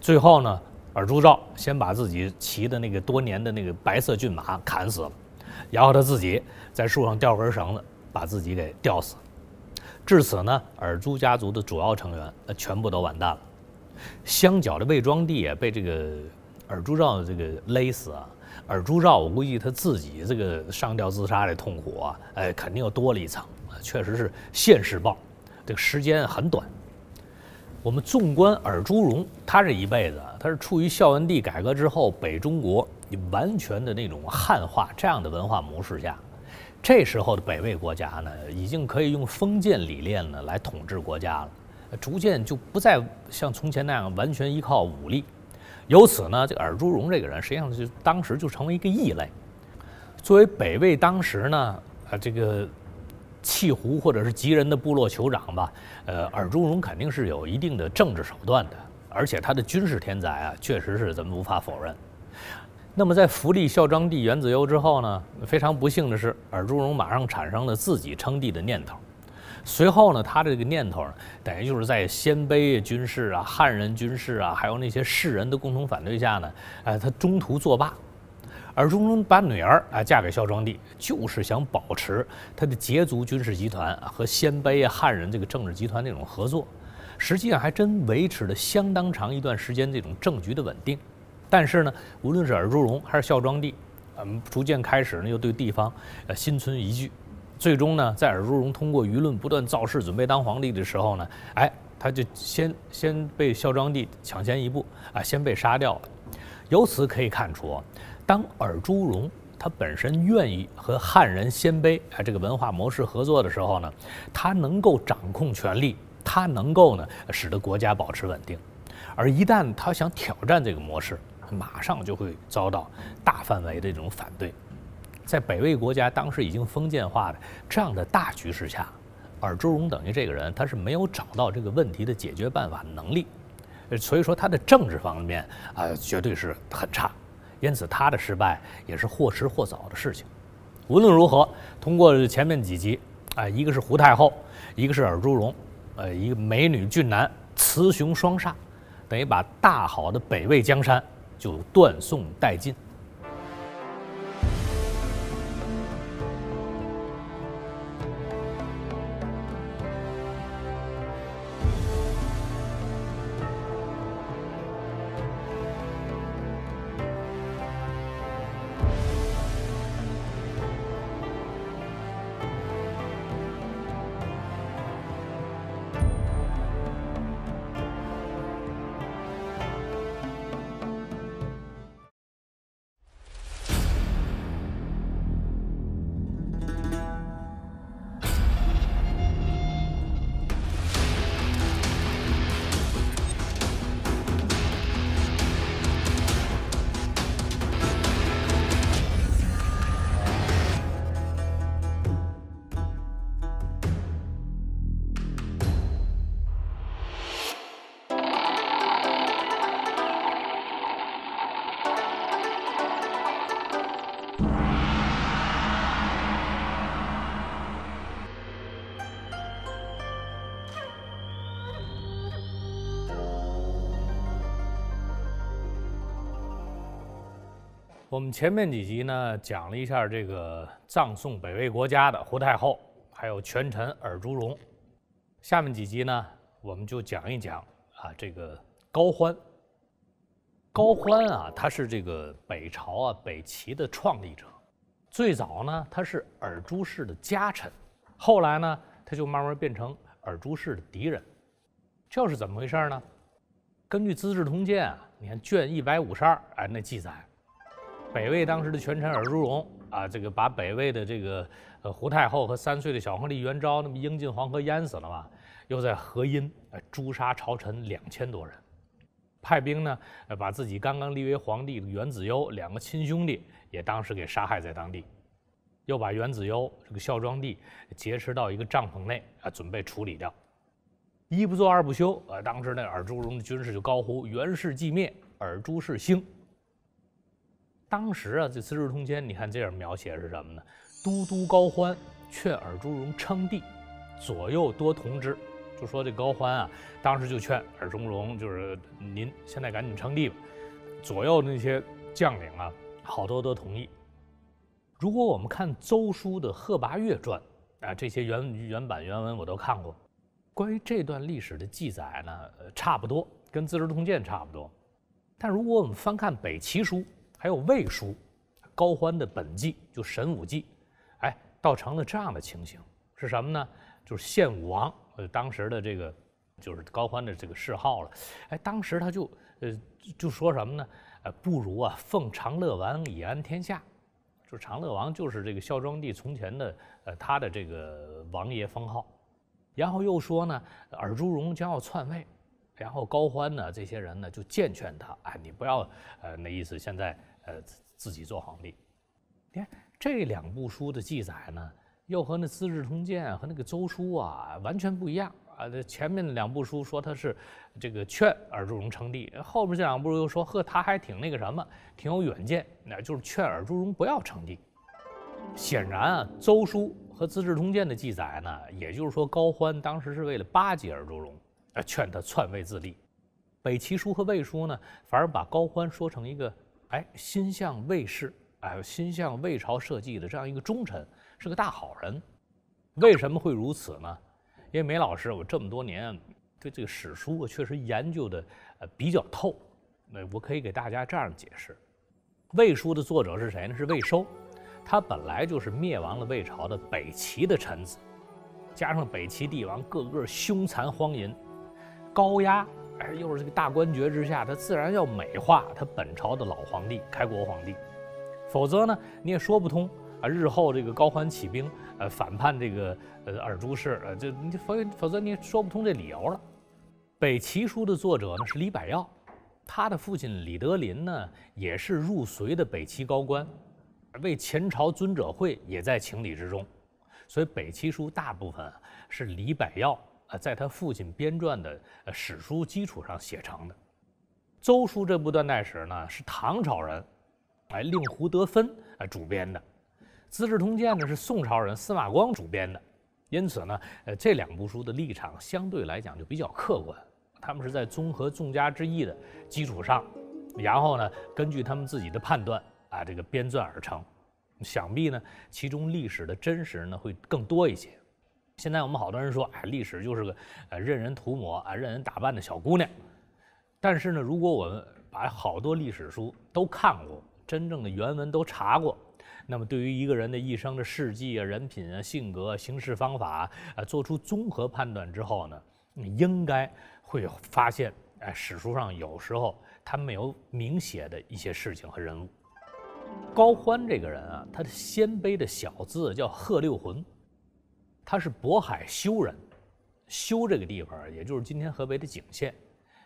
最后呢？尔朱兆先把自己骑的那个多年的那个白色骏马砍死了，然后他自己在树上吊根绳子，把自己给吊死。至此呢，尔朱家族的主要成员呃全部都完蛋了。相角的魏庄帝也被这个尔朱兆这个勒死啊。尔朱兆，我估计他自己这个上吊自杀的痛苦啊，哎，肯定又多了一层确实是现世报，这个时间很短。我们纵观尔朱荣，他这一辈子，他是处于孝文帝改革之后北中国完全的那种汉化这样的文化模式下。这时候的北魏国家呢，已经可以用封建理念呢来统治国家了，逐渐就不再像从前那样完全依靠武力。由此呢，这个尔朱荣这个人实际上就当时就成为一个异类，作为北魏当时呢，啊这个。契胡或者是吉人的部落酋长吧，呃，尔朱荣肯定是有一定的政治手段的，而且他的军事天才啊，确实是咱们无法否认。那么在福利孝庄帝元子攸之后呢，非常不幸的是，尔朱荣马上产生了自己称帝的念头。随后呢，他这个念头等于就是在鲜卑军事啊、汉人军事啊，还有那些士人的共同反对下呢，呃，他中途作罢。尔朱荣把女儿啊嫁给孝庄帝，就是想保持他的羯族军事集团和鲜卑啊、汉人这个政治集团那种合作，实际上还真维持了相当长一段时间这种政局的稳定。但是呢，无论是尔朱荣还是孝庄帝，嗯，逐渐开始呢又对地方呃心存疑惧，最终呢，在尔朱荣通过舆论不断造势准备当皇帝的时候呢，哎，他就先先被孝庄帝抢先一步啊，先被杀掉了。由此可以看出。当尔朱荣他本身愿意和汉人、鲜卑啊这个文化模式合作的时候呢，他能够掌控权力，他能够呢使得国家保持稳定，而一旦他想挑战这个模式，马上就会遭到大范围的这种反对。在北魏国家当时已经封建化的这样的大局势下，尔朱荣等于这个人他是没有找到这个问题的解决办法能力，所以说他的政治方面啊绝对是很差。因此，他的失败也是或迟或早的事情。无论如何，通过前面几集，啊，一个是胡太后，一个是尔朱荣，呃，一个美女俊男，雌雄双煞，等于把大好的北魏江山就断送殆尽。我们前面几集呢，讲了一下这个葬送北魏国家的胡太后，还有权臣尔朱荣。下面几集呢，我们就讲一讲啊，这个高欢。高欢啊，他是这个北朝啊北齐的创立者。最早呢，他是尔朱氏的家臣，后来呢，他就慢慢变成尔朱氏的敌人。这是怎么回事呢？根据《资治通鉴》啊，你看卷一百五十二哎那记载。北魏当时的权臣尔朱荣啊，这个把北魏的这个呃胡太后和三岁的小皇帝元昭，那么英进黄河淹死了嘛？又在河阴呃诛杀朝臣两千多人，派兵呢呃把自己刚刚立为皇帝的元子攸两个亲兄弟也当时给杀害在当地，又把元子攸这个孝庄帝劫持到一个帐篷内啊，准备处理掉，一不做二不休啊，当时那尔朱荣的军士就高呼元氏既灭，尔朱氏兴。当时啊，这《资治通鉴》，你看这样描写是什么呢？都督高欢劝尔朱荣称帝，左右多同之。就说这高欢啊，当时就劝尔朱荣，就是您现在赶紧称帝吧。左右那些将领啊，好多都同意。如果我们看《周书》的贺拔岳传啊，这些原原版原文我都看过，关于这段历史的记载呢，差不多跟《资治通鉴》差不多。但如果我们翻看《北齐书》，还有魏书，高欢的本纪就《神武纪》，哎，倒成了这样的情形是什么呢？就是献武王，呃，当时的这个就是高欢的这个谥号了。哎，当时他就呃就说什么呢？呃，不如啊，奉长乐王以安天下。就长乐王就是这个孝庄帝从前的呃他的这个王爷封号。然后又说呢，尔朱荣将要篡位。然后高欢呢，这些人呢就谏劝他，哎，你不要呃，那意思现在。呃，自己做皇帝，你看这两部书的记载呢，又和那《资治通鉴》和那个《周书》啊完全不一样啊。这前面的两部书说他是这个劝尔朱荣称帝，后面这两部又说呵他还挺那个什么，挺有远见，那就是劝尔朱荣不要称帝。显然啊，《周书》和《资治通鉴》的记载呢，也就是说高欢当时是为了巴结尔朱荣，啊，劝他篡位自立。《北齐书》和《魏书》呢，反而把高欢说成一个。哎，心向魏氏，哎，心向魏朝社稷的这样一个忠臣，是个大好人。为什么会如此呢？因为梅老师，我这么多年对这个史书，我确实研究的呃比较透。那我可以给大家这样解释：《魏书》的作者是谁呢？是魏收，他本来就是灭亡了魏朝的北齐的臣子，加上北齐帝王个个凶残荒淫，高压。哎，又是这个大官爵之下，他自然要美化他本朝的老皇帝、开国皇帝，否则呢，你也说不通啊。日后这个高欢起兵，呃，反叛这个呃尔朱氏，呃，就你否否则你也说不通这理由了。北齐书的作者呢是李百耀，他的父亲李德林呢也是入隋的北齐高官，为前朝尊者会也在情理之中，所以北齐书大部分是李百耀呃，在他父亲编撰的呃史书基础上写成的，《邹书》这部断代史呢是唐朝人，哎令狐德分啊主编的，《资治通鉴》呢是宋朝人司马光主编的，因此呢，呃这两部书的立场相对来讲就比较客观，他们是在综合众家之意的基础上，然后呢根据他们自己的判断啊这个编撰而成，想必呢其中历史的真实呢会更多一些。现在我们好多人说，哎，历史就是个，呃，任人涂抹啊、任人打扮的小姑娘。但是呢，如果我们把好多历史书都看过，真正的原文都查过，那么对于一个人的一生的事迹啊、人品啊、性格、行事方法啊，做出综合判断之后呢，你应该会发现，哎，史书上有时候他没有明写的一些事情和人物。高欢这个人啊，他的鲜卑的小字叫贺六浑。他是渤海修人，修这个地方也就是今天河北的景县。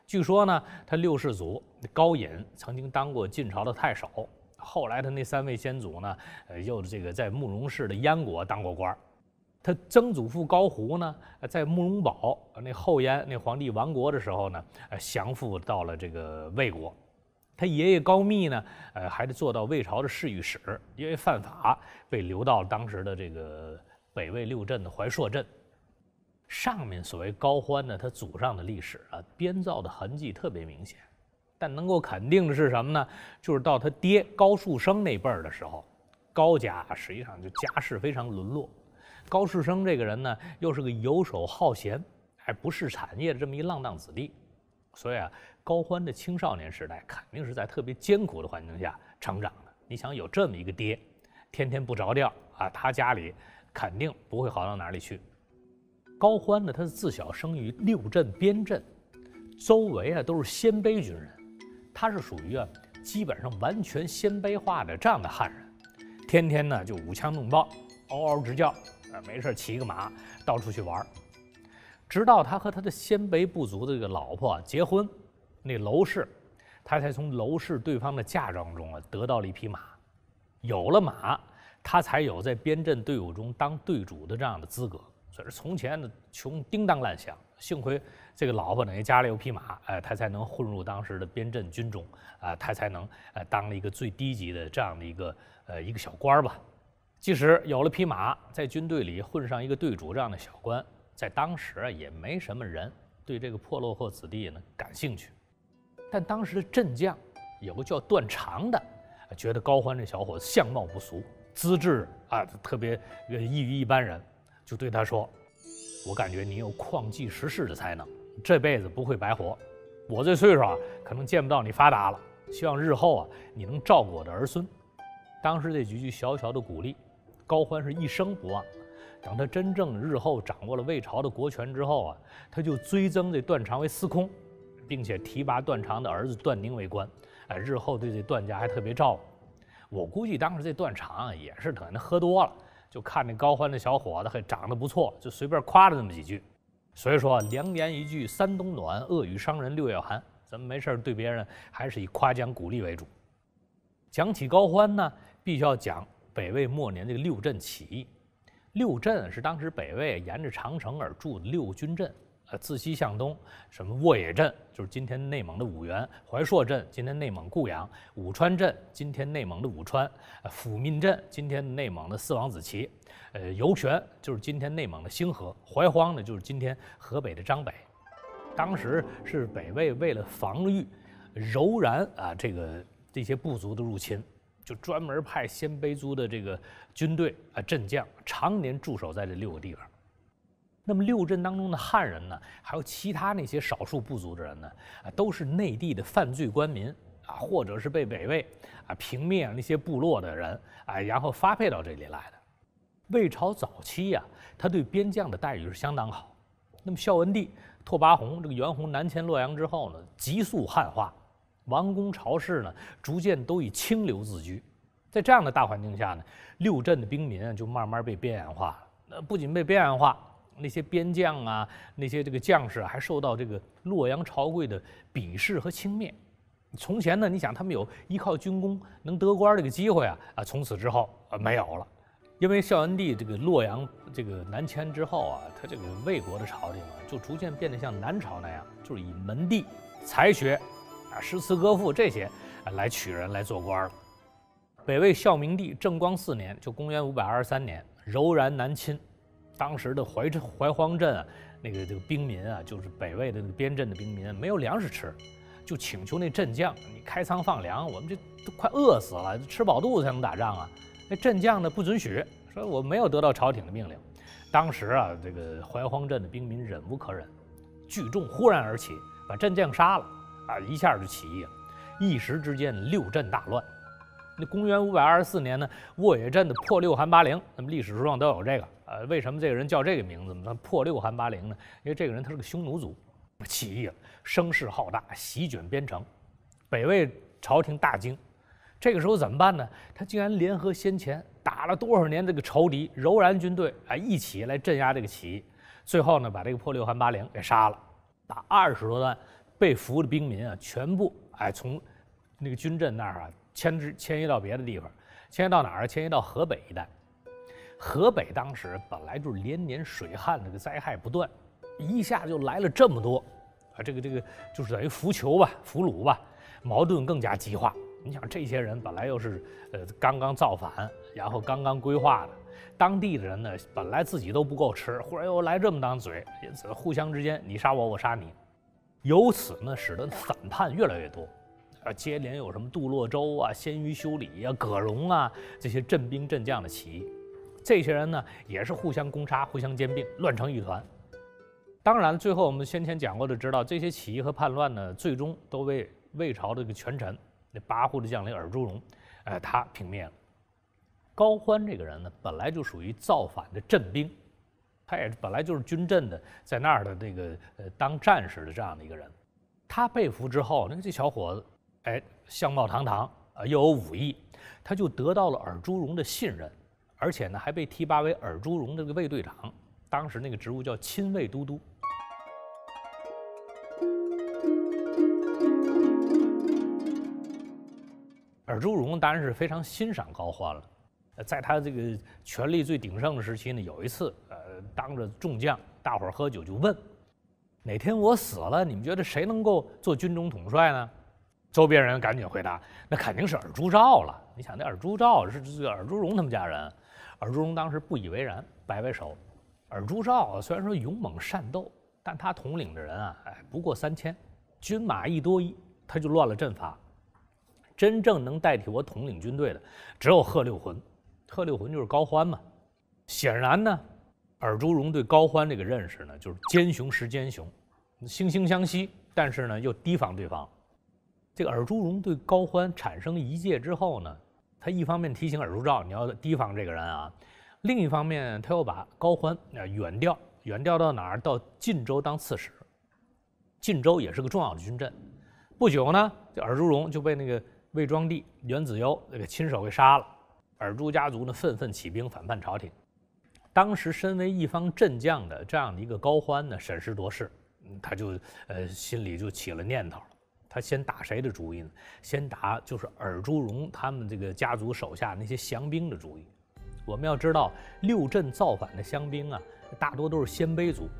据说呢，他六世祖高隐曾经当过晋朝的太守，后来他那三位先祖呢，呃，又这个在慕容氏的燕国当过官他曾祖父高胡呢，在慕容宝那后燕那皇帝亡国的时候呢，降服到了这个魏国。他爷爷高密呢，呃，还得做到魏朝的侍御史，因为犯法被流到当时的这个。北魏六镇的怀朔镇，上面所谓高欢呢，他祖上的历史啊，编造的痕迹特别明显。但能够肯定的是什么呢？就是到他爹高树生那辈儿的时候，高家实际上就家世非常沦落。高树生这个人呢，又是个游手好闲、还不是产业的这么一浪荡子弟，所以啊，高欢的青少年时代肯定是在特别艰苦的环境下成长的。你想有这么一个爹，天天不着调啊，他家里。肯定不会好到哪里去。高欢呢，他是自小生于六镇边镇，周围啊都是鲜卑军人，他是属于啊基本上完全鲜卑化的这样的汉人，天天呢就舞枪弄棒，嗷嗷直叫，啊没事骑个马到处去玩儿，直到他和他的鲜卑部族的这个老婆结婚，那娄氏，他才从娄氏对方的嫁妆中啊得到了一匹马，有了马。他才有在边镇队伍中当队主的这样的资格。所以从前呢，穷叮当烂响。幸亏这个老婆呢，家里有匹马，哎，他才能混入当时的边镇军中啊，他才能呃当了一个最低级的这样的一个呃一个小官吧。即使有了匹马，在军队里混上一个队主这样的小官，在当时也没什么人对这个破落户子弟呢感兴趣。但当时的镇将有个叫段长的，觉得高欢这小伙子相貌不俗。资质啊，特别呃异于一般人，就对他说：“我感觉你有匡济时世的才能，这辈子不会白活。我这岁数啊，可能见不到你发达了。希望日后啊，你能照顾我的儿孙。”当时这几句小小的鼓励，高欢是一生不忘。等他真正日后掌握了魏朝的国权之后啊，他就追赠这段长为司空，并且提拔段长的儿子段宁为官。哎，日后对这段家还特别照顾。我估计当时这段长也是可能喝多了，就看那高欢那小伙子还长得不错，就随便夸了那么几句。所以说，良言一句三冬暖，恶语伤人六月寒。咱们没事对别人还是以夸奖鼓励为主。讲起高欢呢，必须要讲北魏末年这个六镇起义。六镇是当时北魏沿着长城而筑的六军镇。自西向东，什么沃野镇，就是今天内蒙的五原；怀朔镇，今天内蒙固阳；武川镇，今天内蒙的武川；抚民镇，今天内蒙的四王子旗；呃，游泉，就是今天内蒙的兴和；怀荒呢，就是今天河北的张北。当时是北魏为了防御柔然啊这个这些部族的入侵，就专门派鲜卑族的这个军队啊镇将常年驻守在这六个地方。那么六镇当中的汉人呢，还有其他那些少数部族的人呢，啊，都是内地的犯罪官民啊，或者是被北魏啊平灭那些部落的人啊，然后发配到这里来的。魏朝早期呀，他对边将的待遇是相当好。那么孝文帝拓跋宏这个元宏南迁洛阳之后呢，急速汉化，王公朝士呢，逐渐都以清流自居。在这样的大环境下呢，六镇的兵民就慢慢被边缘化。那不仅被边缘化。那些边将啊，那些这个将士啊，还受到这个洛阳朝贵的鄙视和轻蔑。从前呢，你想他们有依靠军功能得官这个机会啊，啊，从此之后啊没有了，因为孝文帝这个洛阳这个南迁之后啊，他这个魏国的朝廷啊，就逐渐变得像南朝那样，就是以门第、才学、啊诗词歌赋这些来取人来做官了。北魏孝明帝正光四年，就公元五百二十三年，柔然南侵。当时的怀淮怀荒镇啊，那个这个兵民啊，就是北魏的那个边镇的兵民，没有粮食吃，就请求那镇将你开仓放粮，我们这都快饿死了，吃饱肚子才能打仗啊。那镇将呢不准许，说我没有得到朝廷的命令。当时啊，这个怀荒镇的兵民忍无可忍，聚众忽然而起，把镇将杀了啊，一下就起义了，一时之间六镇大乱。那公元五百二十四年呢？沃野镇的破六韩八零，那么历史书上都有这个。呃，为什么这个人叫这个名字呢？破六韩八零呢？因为这个人他是个匈奴族，起义了，声势浩大，席卷边城，北魏朝廷大惊。这个时候怎么办呢？他竟然联合先前打了多少年这个仇敌柔然军队，哎，一起来镇压这个起义。最后呢，把这个破六韩八零给杀了，打二十多万被俘的兵民啊，全部哎从那个军阵那儿啊。迁之迁移到别的地方，迁移到哪儿迁移到河北一带。河北当时本来就是连年水旱这个灾害不断，一下就来了这么多，啊，这个这个就是等于浮囚吧，俘虏吧，矛盾更加激化。你想这些人本来又是呃刚刚造反，然后刚刚规划的，当地的人呢本来自己都不够吃，忽然又来这么张嘴，互相之间你杀我，我杀你，由此呢使得反叛越来越多。啊，接连有什么杜洛周啊、鲜于修理啊、葛荣啊这些镇兵镇将的起义，这些人呢也是互相攻杀、互相兼并，乱成一团。当然，最后我们先前讲过的，知道这些起义和叛乱呢，最终都被魏朝的这个权臣那跋扈的将领尔朱荣，呃，他平灭了。高欢这个人呢，本来就属于造反的镇兵，他也本来就是军镇的，在那儿的那个呃当战士的这样的一个人，他被俘之后，那这小伙子。哎，相貌堂堂，呃，又有武艺，他就得到了尔朱荣的信任，而且呢，还被提拔为尔朱荣这个卫队长，当时那个职务叫亲卫都督。尔朱荣当然是非常欣赏高欢了，在他这个权力最鼎盛的时期呢，有一次，呃，当着众将，大伙儿喝酒就问：“哪天我死了，你们觉得谁能够做军中统帅呢？”周边人赶紧回答：“那肯定是尔朱兆了。”你想，那尔朱兆是尔朱荣他们家人。尔朱荣当时不以为然，摆摆手。尔朱兆虽然说勇猛善斗，但他统领的人啊，哎，不过三千，军马一多，一，他就乱了阵法。真正能代替我统领军队的，只有贺六魂。贺六魂就是高欢嘛。显然呢，尔朱荣对高欢这个认识呢，就是奸雄识奸雄，惺惺相惜，但是呢，又提防对方。这个尔朱荣对高欢产生疑戒之后呢，他一方面提醒尔朱兆你要提防这个人啊，另一方面他又把高欢啊远调，远调到哪儿？到晋州当刺史。晋州也是个重要的军镇。不久呢，这尔朱荣就被那个魏庄帝元子攸那个亲手给杀了。尔朱家族呢愤愤起兵反叛朝廷。当时身为一方镇将的这样的一个高欢呢，审时度势，他就呃心里就起了念头。他先打谁的主意呢？先打就是尔朱荣他们这个家族手下那些降兵的主意。我们要知道，六镇造反的降兵啊，大多都是鲜卑族，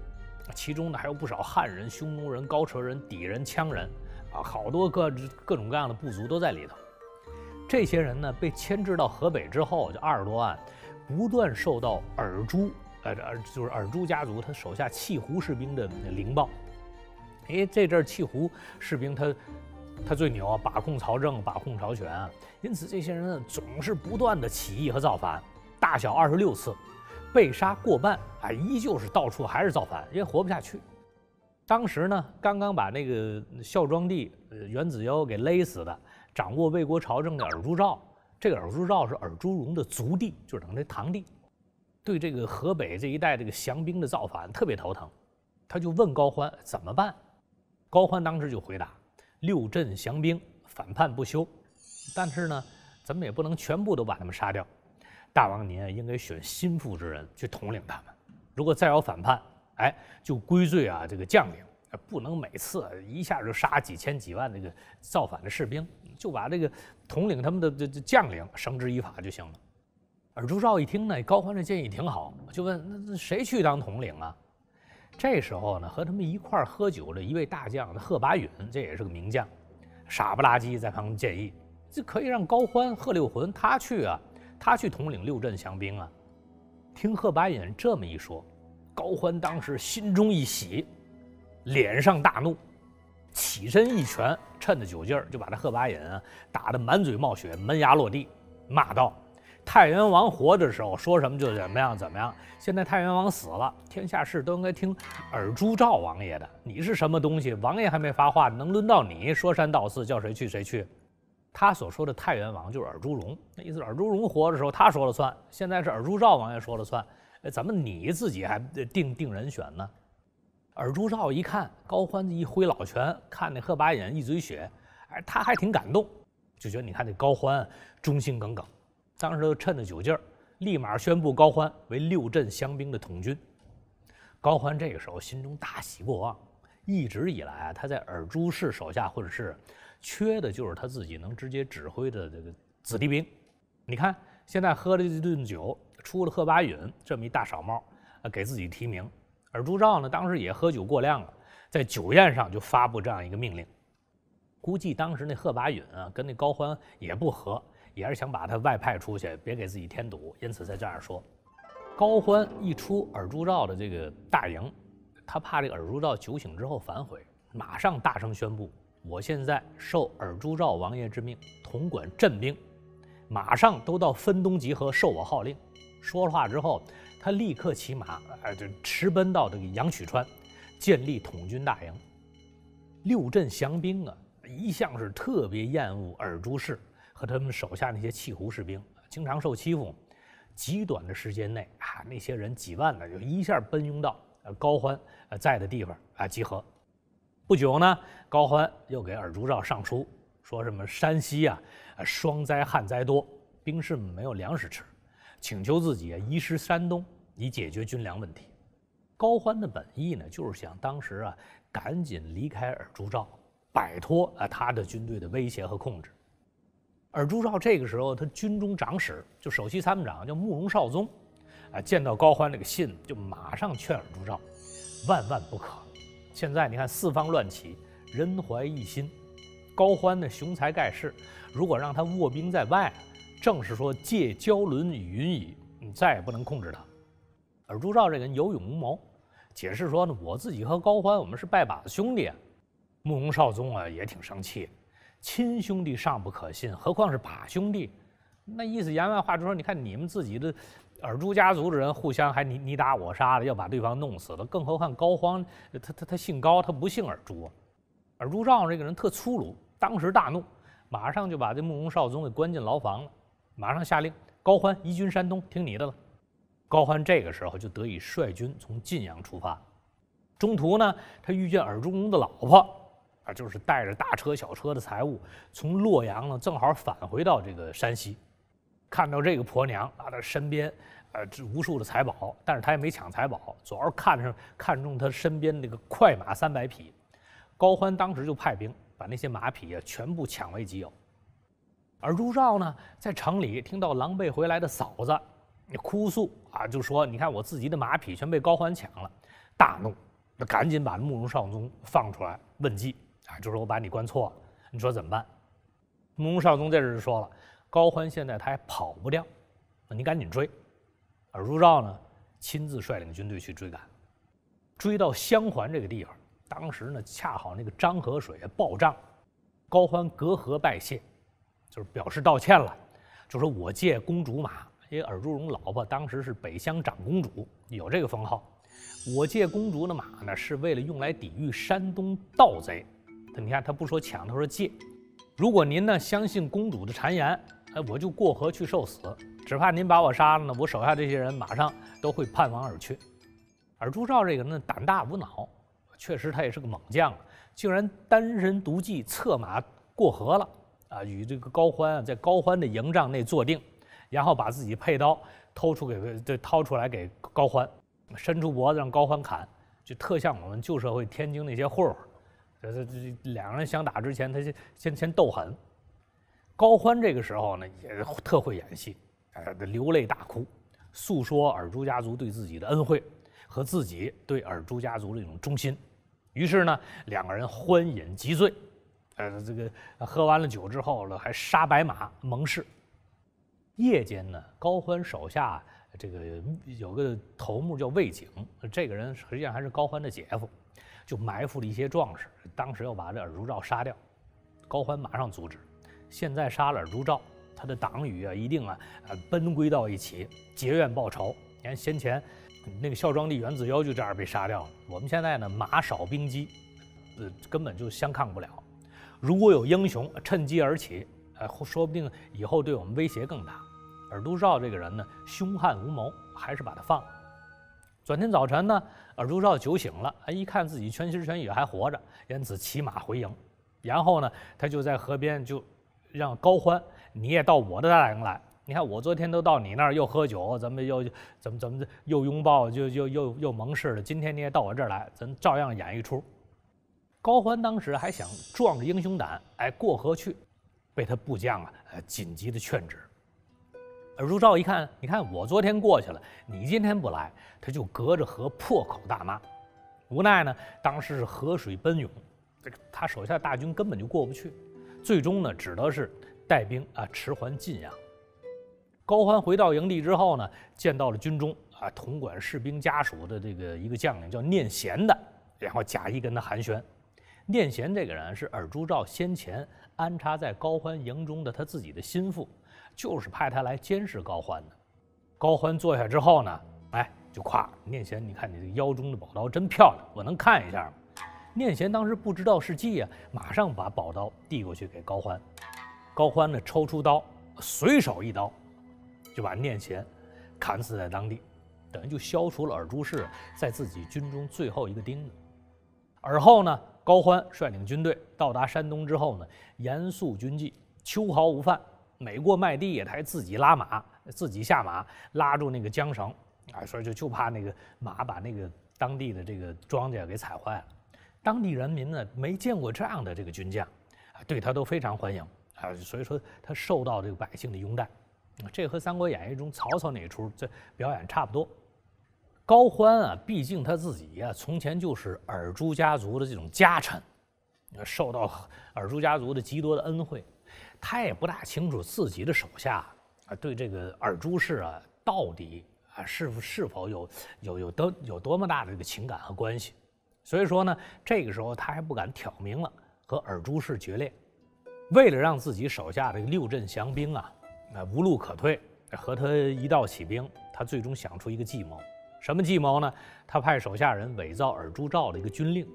其中呢还有不少汉人、匈奴人、高车人、底人、羌人，啊，好多各各种各样的部族都在里头。这些人呢被牵制到河北之后，就二十多万，不断受到尔朱，呃，就是尔朱家族他手下契胡士兵的凌暴。哎，这阵儿契胡士兵他他最牛，啊，把控朝政，把控朝权，啊，因此这些人呢总是不断的起义和造反，大小二十六次，被杀过半，还依旧是到处还是造反，因为活不下去。当时呢，刚刚把那个孝庄帝呃元子攸给勒死的，掌握魏国朝政的尔朱兆，这个尔朱兆是尔朱荣的族弟，就是他的堂弟，对这个河北这一带这个降兵的造反特别头疼，他就问高欢怎么办。高欢当时就回答：“六镇降兵反叛不休，但是呢，咱们也不能全部都把他们杀掉。大王您啊，应该选心腹之人去统领他们。如果再有反叛，哎，就归罪啊这个将领，不能每次一下就杀几千几万那个造反的士兵，就把这个统领他们的这这将领绳之以法就行了。”而朱少一听呢，高欢这建议挺好，就问：“那那谁去当统领啊？”这时候呢，和他们一块喝酒的一位大将贺拔允，这也是个名将，傻不拉几在旁边建议，这可以让高欢、贺六魂他去啊，他去统领六镇降兵啊。听贺拔允这么一说，高欢当时心中一喜，脸上大怒，起身一拳，趁着酒劲儿就把这贺拔允啊打得满嘴冒血，门牙落地，骂道。太原王活着的时候，说什么就怎么样怎么样。现在太原王死了，天下事都应该听尔朱赵王爷的。你是什么东西？王爷还没发话，能轮到你说三道四，叫谁去谁去？他所说的太原王就是尔朱荣，那意思尔朱荣活着的时候他说了算，现在是尔朱赵王爷说了算。怎么你自己还定定人选呢？尔朱赵一看高欢一挥老拳，看那贺把眼一嘴血，哎，他还挺感动，就觉得你看那高欢忠心耿耿。当时就趁着酒劲儿，立马宣布高欢为六镇厢兵的统军。高欢这个时候心中大喜过望，一直以来他在尔朱氏手下混事，缺的就是他自己能直接指挥的这个子弟兵。你看，现在喝了一顿酒，出了贺拔允这么一大傻帽，啊，给自己提名。尔朱兆呢，当时也喝酒过量了，在酒宴上就发布这样一个命令。估计当时那贺拔允啊，跟那高欢也不和。也是想把他外派出去，别给自己添堵，因此才这样说。高欢一出尔朱兆的这个大营，他怕这个尔朱兆酒醒之后反悔，马上大声宣布：“我现在受尔朱兆王爷之命，统管镇兵，马上都到分东集合，受我号令。”说了话之后，他立刻骑马，呃，就驰奔到这个阳曲川，建立统军大营。六镇降兵啊，一向是特别厌恶尔朱氏。和他们手下那些契胡士兵经常受欺负，极短的时间内啊，那些人几万的就一下奔涌到呃高欢呃在的地方啊集合。不久呢，高欢又给尔朱兆上书，说什么山西啊，呃，霜灾旱灾多，兵士们没有粮食吃，请求自己啊移师山东，以解决军粮问题。高欢的本意呢，就是想当时啊，赶紧离开尔朱兆，摆脱啊他的军队的威胁和控制。尔朱兆这个时候，他军中长史，就首席参谋长叫慕容绍宗，啊，见到高欢这个信，就马上劝尔朱兆，万万不可。现在你看四方乱起，人怀异心，高欢呢雄才盖世，如果让他卧兵在外，正是说借蛟轮与云矣，再也不能控制他。尔朱兆这个人有勇无谋，解释说呢，我自己和高欢我们是拜把子兄弟。慕容绍宗啊，也挺生气。亲兄弟尚不可信，何况是把兄弟？那意思，言外话就说，你看你们自己的尔朱家族的人互相还你你打我杀的，要把对方弄死了。更何况高欢，他他他姓高，他不姓尔朱啊。尔朱兆这个人特粗鲁，当时大怒，马上就把这慕容绍宗给关进牢房了。马上下令，高欢移军山东，听你的了。高欢这个时候就得以率军从晋阳出发，中途呢，他遇见尔朱荣的老婆。啊，就是带着大车小车的财物，从洛阳呢正好返回到这个山西，看到这个婆娘啊，她身边啊，这无数的财宝，但是她也没抢财宝，主要是看上看中她身边那个快马三百匹，高欢当时就派兵把那些马匹啊全部抢为己有，而朱兆呢在城里听到狼狈回来的嫂子哭诉啊，就说你看我自己的马匹全被高欢抢了，大怒，那赶紧把慕容绍宗放出来问计。就是我把你关错了，你说怎么办？慕容绍宗这就说了，高欢现在他也跑不掉，你赶紧追。尔朱兆呢，亲自率领军队去追赶，追到襄垣这个地方，当时呢，恰好那个漳河水暴涨，高欢隔河拜谢，就是表示道歉了，就说我借公主马，因为尔朱荣老婆当时是北乡长公主，有这个封号，我借公主的马呢，是为了用来抵御山东盗贼。他你看，他不说抢，他说借。如果您呢相信公主的谗言，哎，我就过河去受死。只怕您把我杀了呢，我手下这些人马上都会叛亡而去。而朱绍这个呢，胆大无脑，确实他也是个猛将，竟然单身独骑策马过河了啊！与这个高欢在高欢的营帐内坐定，然后把自己佩刀偷出给这掏出来给高欢，伸出脖子让高欢砍，就特像我们旧社会天津那些混混。这这这两个人想打之前，他先先先斗狠。高欢这个时候呢，也特会演戏，呃，流泪大哭，诉说尔朱家族对自己的恩惠和自己对尔朱家族的一种忠心。于是呢，两个人欢饮极醉，呃，这个喝完了酒之后呢，还杀白马盟誓。夜间呢，高欢手下这个有个头目叫魏景，这个人实际上还是高欢的姐夫。就埋伏了一些壮士，当时要把这尔朱兆杀掉，高欢马上阻止。现在杀了尔朱兆，他的党羽啊一定啊啊奔归到一起，结怨报仇。你看先前那个孝庄帝元子攸就这样被杀掉了。我们现在呢马少兵饥，呃根本就相抗不了。如果有英雄趁机而起，呃说不定以后对我们威胁更大。尔朱兆这个人呢凶悍无谋，还是把他放了。转天早晨呢，尔朱兆酒醒了，哎，一看自己全心全意还活着，因此骑马回营，然后呢，他就在河边就让高欢，你也到我的大营来，你看我昨天都到你那儿又喝酒，咱们又怎么怎么又拥抱，就又又又盟誓了，今天你也到我这儿来，咱照样演一出。高欢当时还想壮着英雄胆，哎，过河去，被他部将啊，紧急的劝止。尔朱兆一看，你看我昨天过去了，你今天不来，他就隔着河破口大骂。无奈呢，当时是河水奔涌，这个他手下大军根本就过不去。最终呢，只得是带兵啊，迟还晋阳。高欢回到营地之后呢，见到了军中啊，统管士兵家属的这个一个将领叫念贤的，然后假意跟他寒暄。念贤这个人是尔朱兆先前安插在高欢营中的他自己的心腹。就是派他来监视高欢的。高欢坐下之后呢，哎，就夸念贤，你看你这腰中的宝刀真漂亮，我能看一下吗？念贤当时不知道是计啊，马上把宝刀递过去给高欢。高欢呢抽出刀，随手一刀，就把念贤砍死在当地，等于就消除了尔朱氏在自己军中最后一个钉子。而后呢，高欢率领军队到达山东之后呢，严肃军纪，秋毫无犯。每过麦地，他还自己拉马，自己下马，拉住那个缰绳，啊，所以就就怕那个马把那个当地的这个庄稼给踩坏了。当地人民呢，没见过这样的这个军将，对他都非常欢迎啊，所以说他受到这个百姓的拥戴。这和《三国演义》中曹操那一出这表演差不多。高欢啊，毕竟他自己呀，从前就是尔朱家族的这种家臣，受到 尔朱家族的极多的恩惠。他也不大清楚自己的手下啊，对这个尔朱氏啊，到底啊是是否有有有多有多么大的这个情感和关系，所以说呢，这个时候他还不敢挑明了和尔朱氏决裂。为了让自己手下的六镇降兵啊，啊无路可退，和他一道起兵，他最终想出一个计谋。什么计谋呢？他派手下人伪造尔朱兆的一个军令。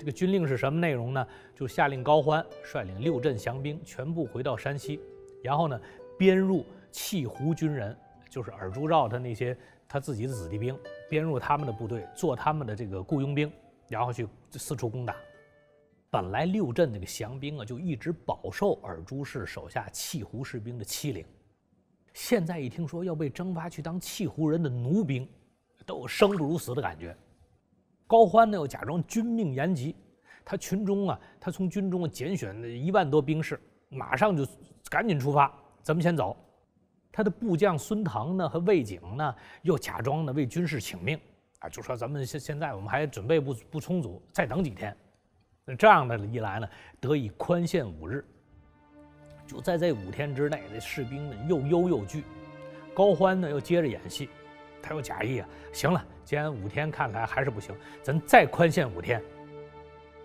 这个军令是什么内容呢？就下令高欢率领六镇降兵全部回到山西，然后呢，编入契胡军人，就是尔朱兆他那些他自己的子弟兵，编入他们的部队做他们的这个雇佣兵，然后去四处攻打。本来六镇那个降兵啊，就一直饱受尔朱氏手下契胡士兵的欺凌，现在一听说要被征发去当契胡人的奴兵，都生不如死的感觉。高欢呢，又假装军命延急，他群中啊，他从军中拣选一万多兵士，马上就赶紧出发，咱们先走。他的部将孙腾呢和魏景呢，又假装呢为军事请命，啊，就说咱们现现在我们还准备不不充足，再等几天。那这样的一来呢，得以宽限五日。就在这五天之内，这士兵们又忧又惧。高欢呢，又接着演戏。他又假意啊，行了，既然五天看来还是不行，咱再宽限五天。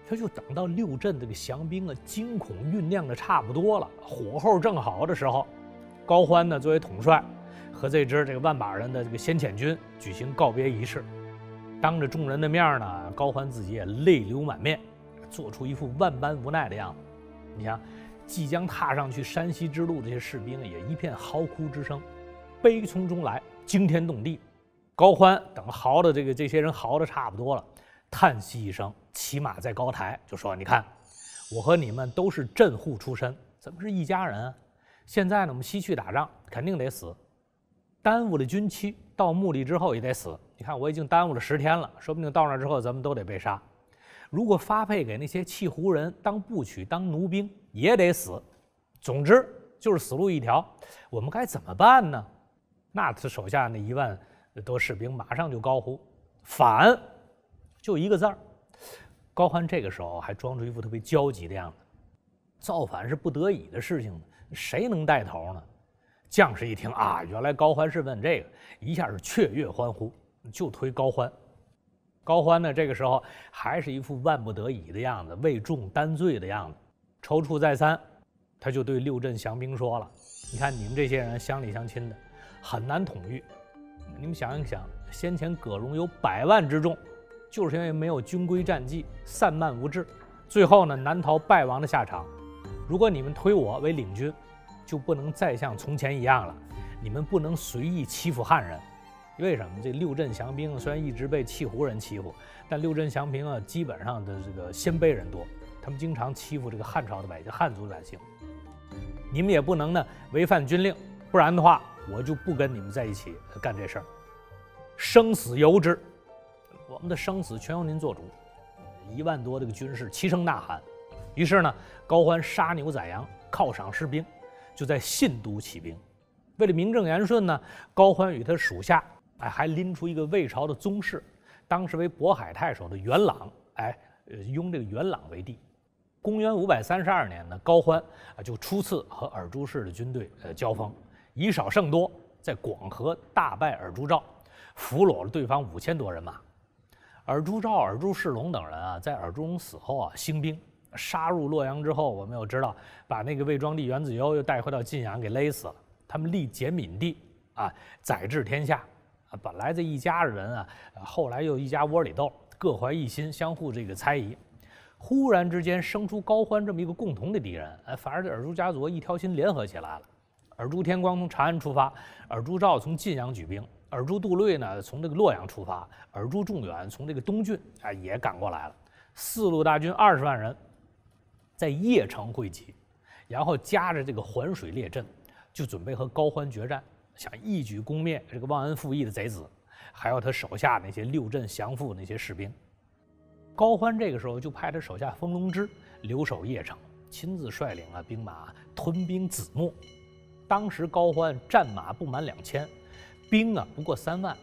他就等到六镇这个降兵啊惊恐酝酿的差不多了，火候正好的时候，高欢呢作为统帅，和这支这个万马人的这个先遣军举行告别仪式，当着众人的面呢，高欢自己也泪流满面，做出一副万般无奈的样子。你想，即将踏上去山西之路，这些士兵也一片嚎哭之声，悲从中来。惊天动地，高欢等嚎的这个这些人嚎的差不多了，叹息一声，骑马在高台就说：“你看，我和你们都是镇户出身，怎么是一家人？现在呢，我们西去打仗，肯定得死，耽误了军期，到墓地之后也得死。你看，我已经耽误了十天了，说不定到那之后咱们都得被杀。如果发配给那些契胡人当部曲当奴兵，也得死。总之就是死路一条。我们该怎么办呢？”那他手下那一万多士兵马上就高呼“反”，就一个字儿。高欢这个时候还装出一副特别焦急的样子，造反是不得已的事情，谁能带头呢？将士一听啊，原来高欢是问这个，一下是雀跃欢呼，就推高欢。高欢呢，这个时候还是一副万不得已的样子，为众担罪的样子，踌躇再三，他就对六镇降兵说了：“你看你们这些人乡里乡亲的。”很难统御。你们想一想，先前葛荣有百万之众，就是因为没有军规战纪，散漫无治，最后呢难逃败亡的下场。如果你们推我为领军，就不能再像从前一样了。你们不能随意欺负汉人，为什么？这六镇降兵虽然一直被契胡人欺负，但六镇降兵啊，基本上的这个鲜卑人多，他们经常欺负这个汉朝的百姓、汉族百姓。你们也不能呢违反军令，不然的话。我就不跟你们在一起干这事儿，生死由之，我们的生死全由您做主。一万多这个军士齐声呐喊，于是呢，高欢杀牛宰羊犒赏士兵，就在信都起兵。为了名正言顺呢，高欢与他属下哎还拎出一个魏朝的宗室，当时为渤海太守的元朗哎，拥这个元朗为帝。公元五百三十二年呢，高欢啊就初次和尔朱氏的军队呃交锋。以少胜多，在广和大败尔朱兆，俘虏了对方五千多人马。尔朱兆、尔朱世隆等人啊，在尔朱荣死后啊，兴兵杀入洛阳之后，我们又知道，把那个魏庄帝元子攸又带回到晋阳给勒死了。他们立简闵帝啊，宰制天下。本来这一家人啊，后来又一家窝里斗，各怀一心，相互这个猜疑。忽然之间生出高欢这么一个共同的敌人，哎，反而这尔朱家族一条心联合起来了。尔朱天光从长安出发，尔朱兆从晋阳举兵，尔朱杜瑞呢从这个洛阳出发，尔朱仲远从这个东郡啊也赶过来了，四路大军二十万人，在邺城汇集，然后夹着这个环水列阵，就准备和高欢决战，想一举攻灭这个忘恩负义的贼子，还有他手下那些六镇降附那些士兵。高欢这个时候就派他手下封龙之留守邺城，亲自率领啊兵马吞兵子墨。当时高欢战马不满两千，兵啊不过三万，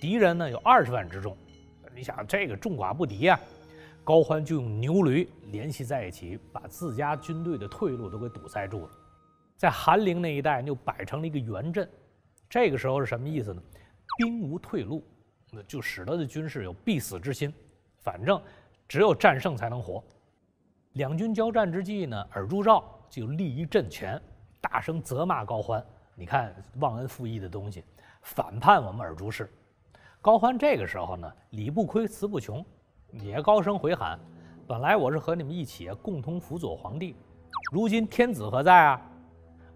敌人呢有二十万之众，你想这个众寡不敌啊，高欢就用牛驴联系在一起，把自家军队的退路都给堵塞住了，在韩陵那一带就摆成了一个圆阵，这个时候是什么意思呢？兵无退路，那就使得的军士有必死之心，反正只有战胜才能活。两军交战之际呢，尔朱兆就立于阵前。大声责骂高欢，你看忘恩负义的东西，反叛我们尔朱氏。高欢这个时候呢，理不亏，词不穷，也高声回喊：本来我是和你们一起共同辅佐皇帝，如今天子何在啊？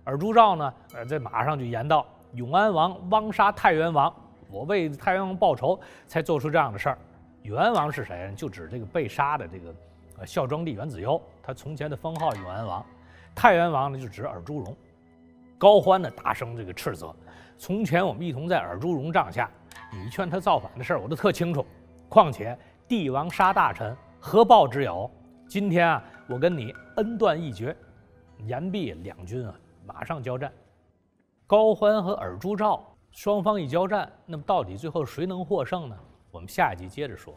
尔朱兆呢，呃，在马上就言道：永安王枉杀太原王，我为太原王报仇才做出这样的事儿。永安王是谁？就指这个被杀的这个呃孝庄帝元子攸，他从前的封号永安王。太原王呢，就指尔朱荣，高欢呢，大声这个斥责：“从前我们一同在尔朱荣帐下，你劝他造反的事，我都特清楚。况且帝王杀大臣，何报之有？今天啊，我跟你恩断义绝。”言毕，两军啊，马上交战。高欢和尔朱兆双方一交战，那么到底最后谁能获胜呢？我们下一集接着说。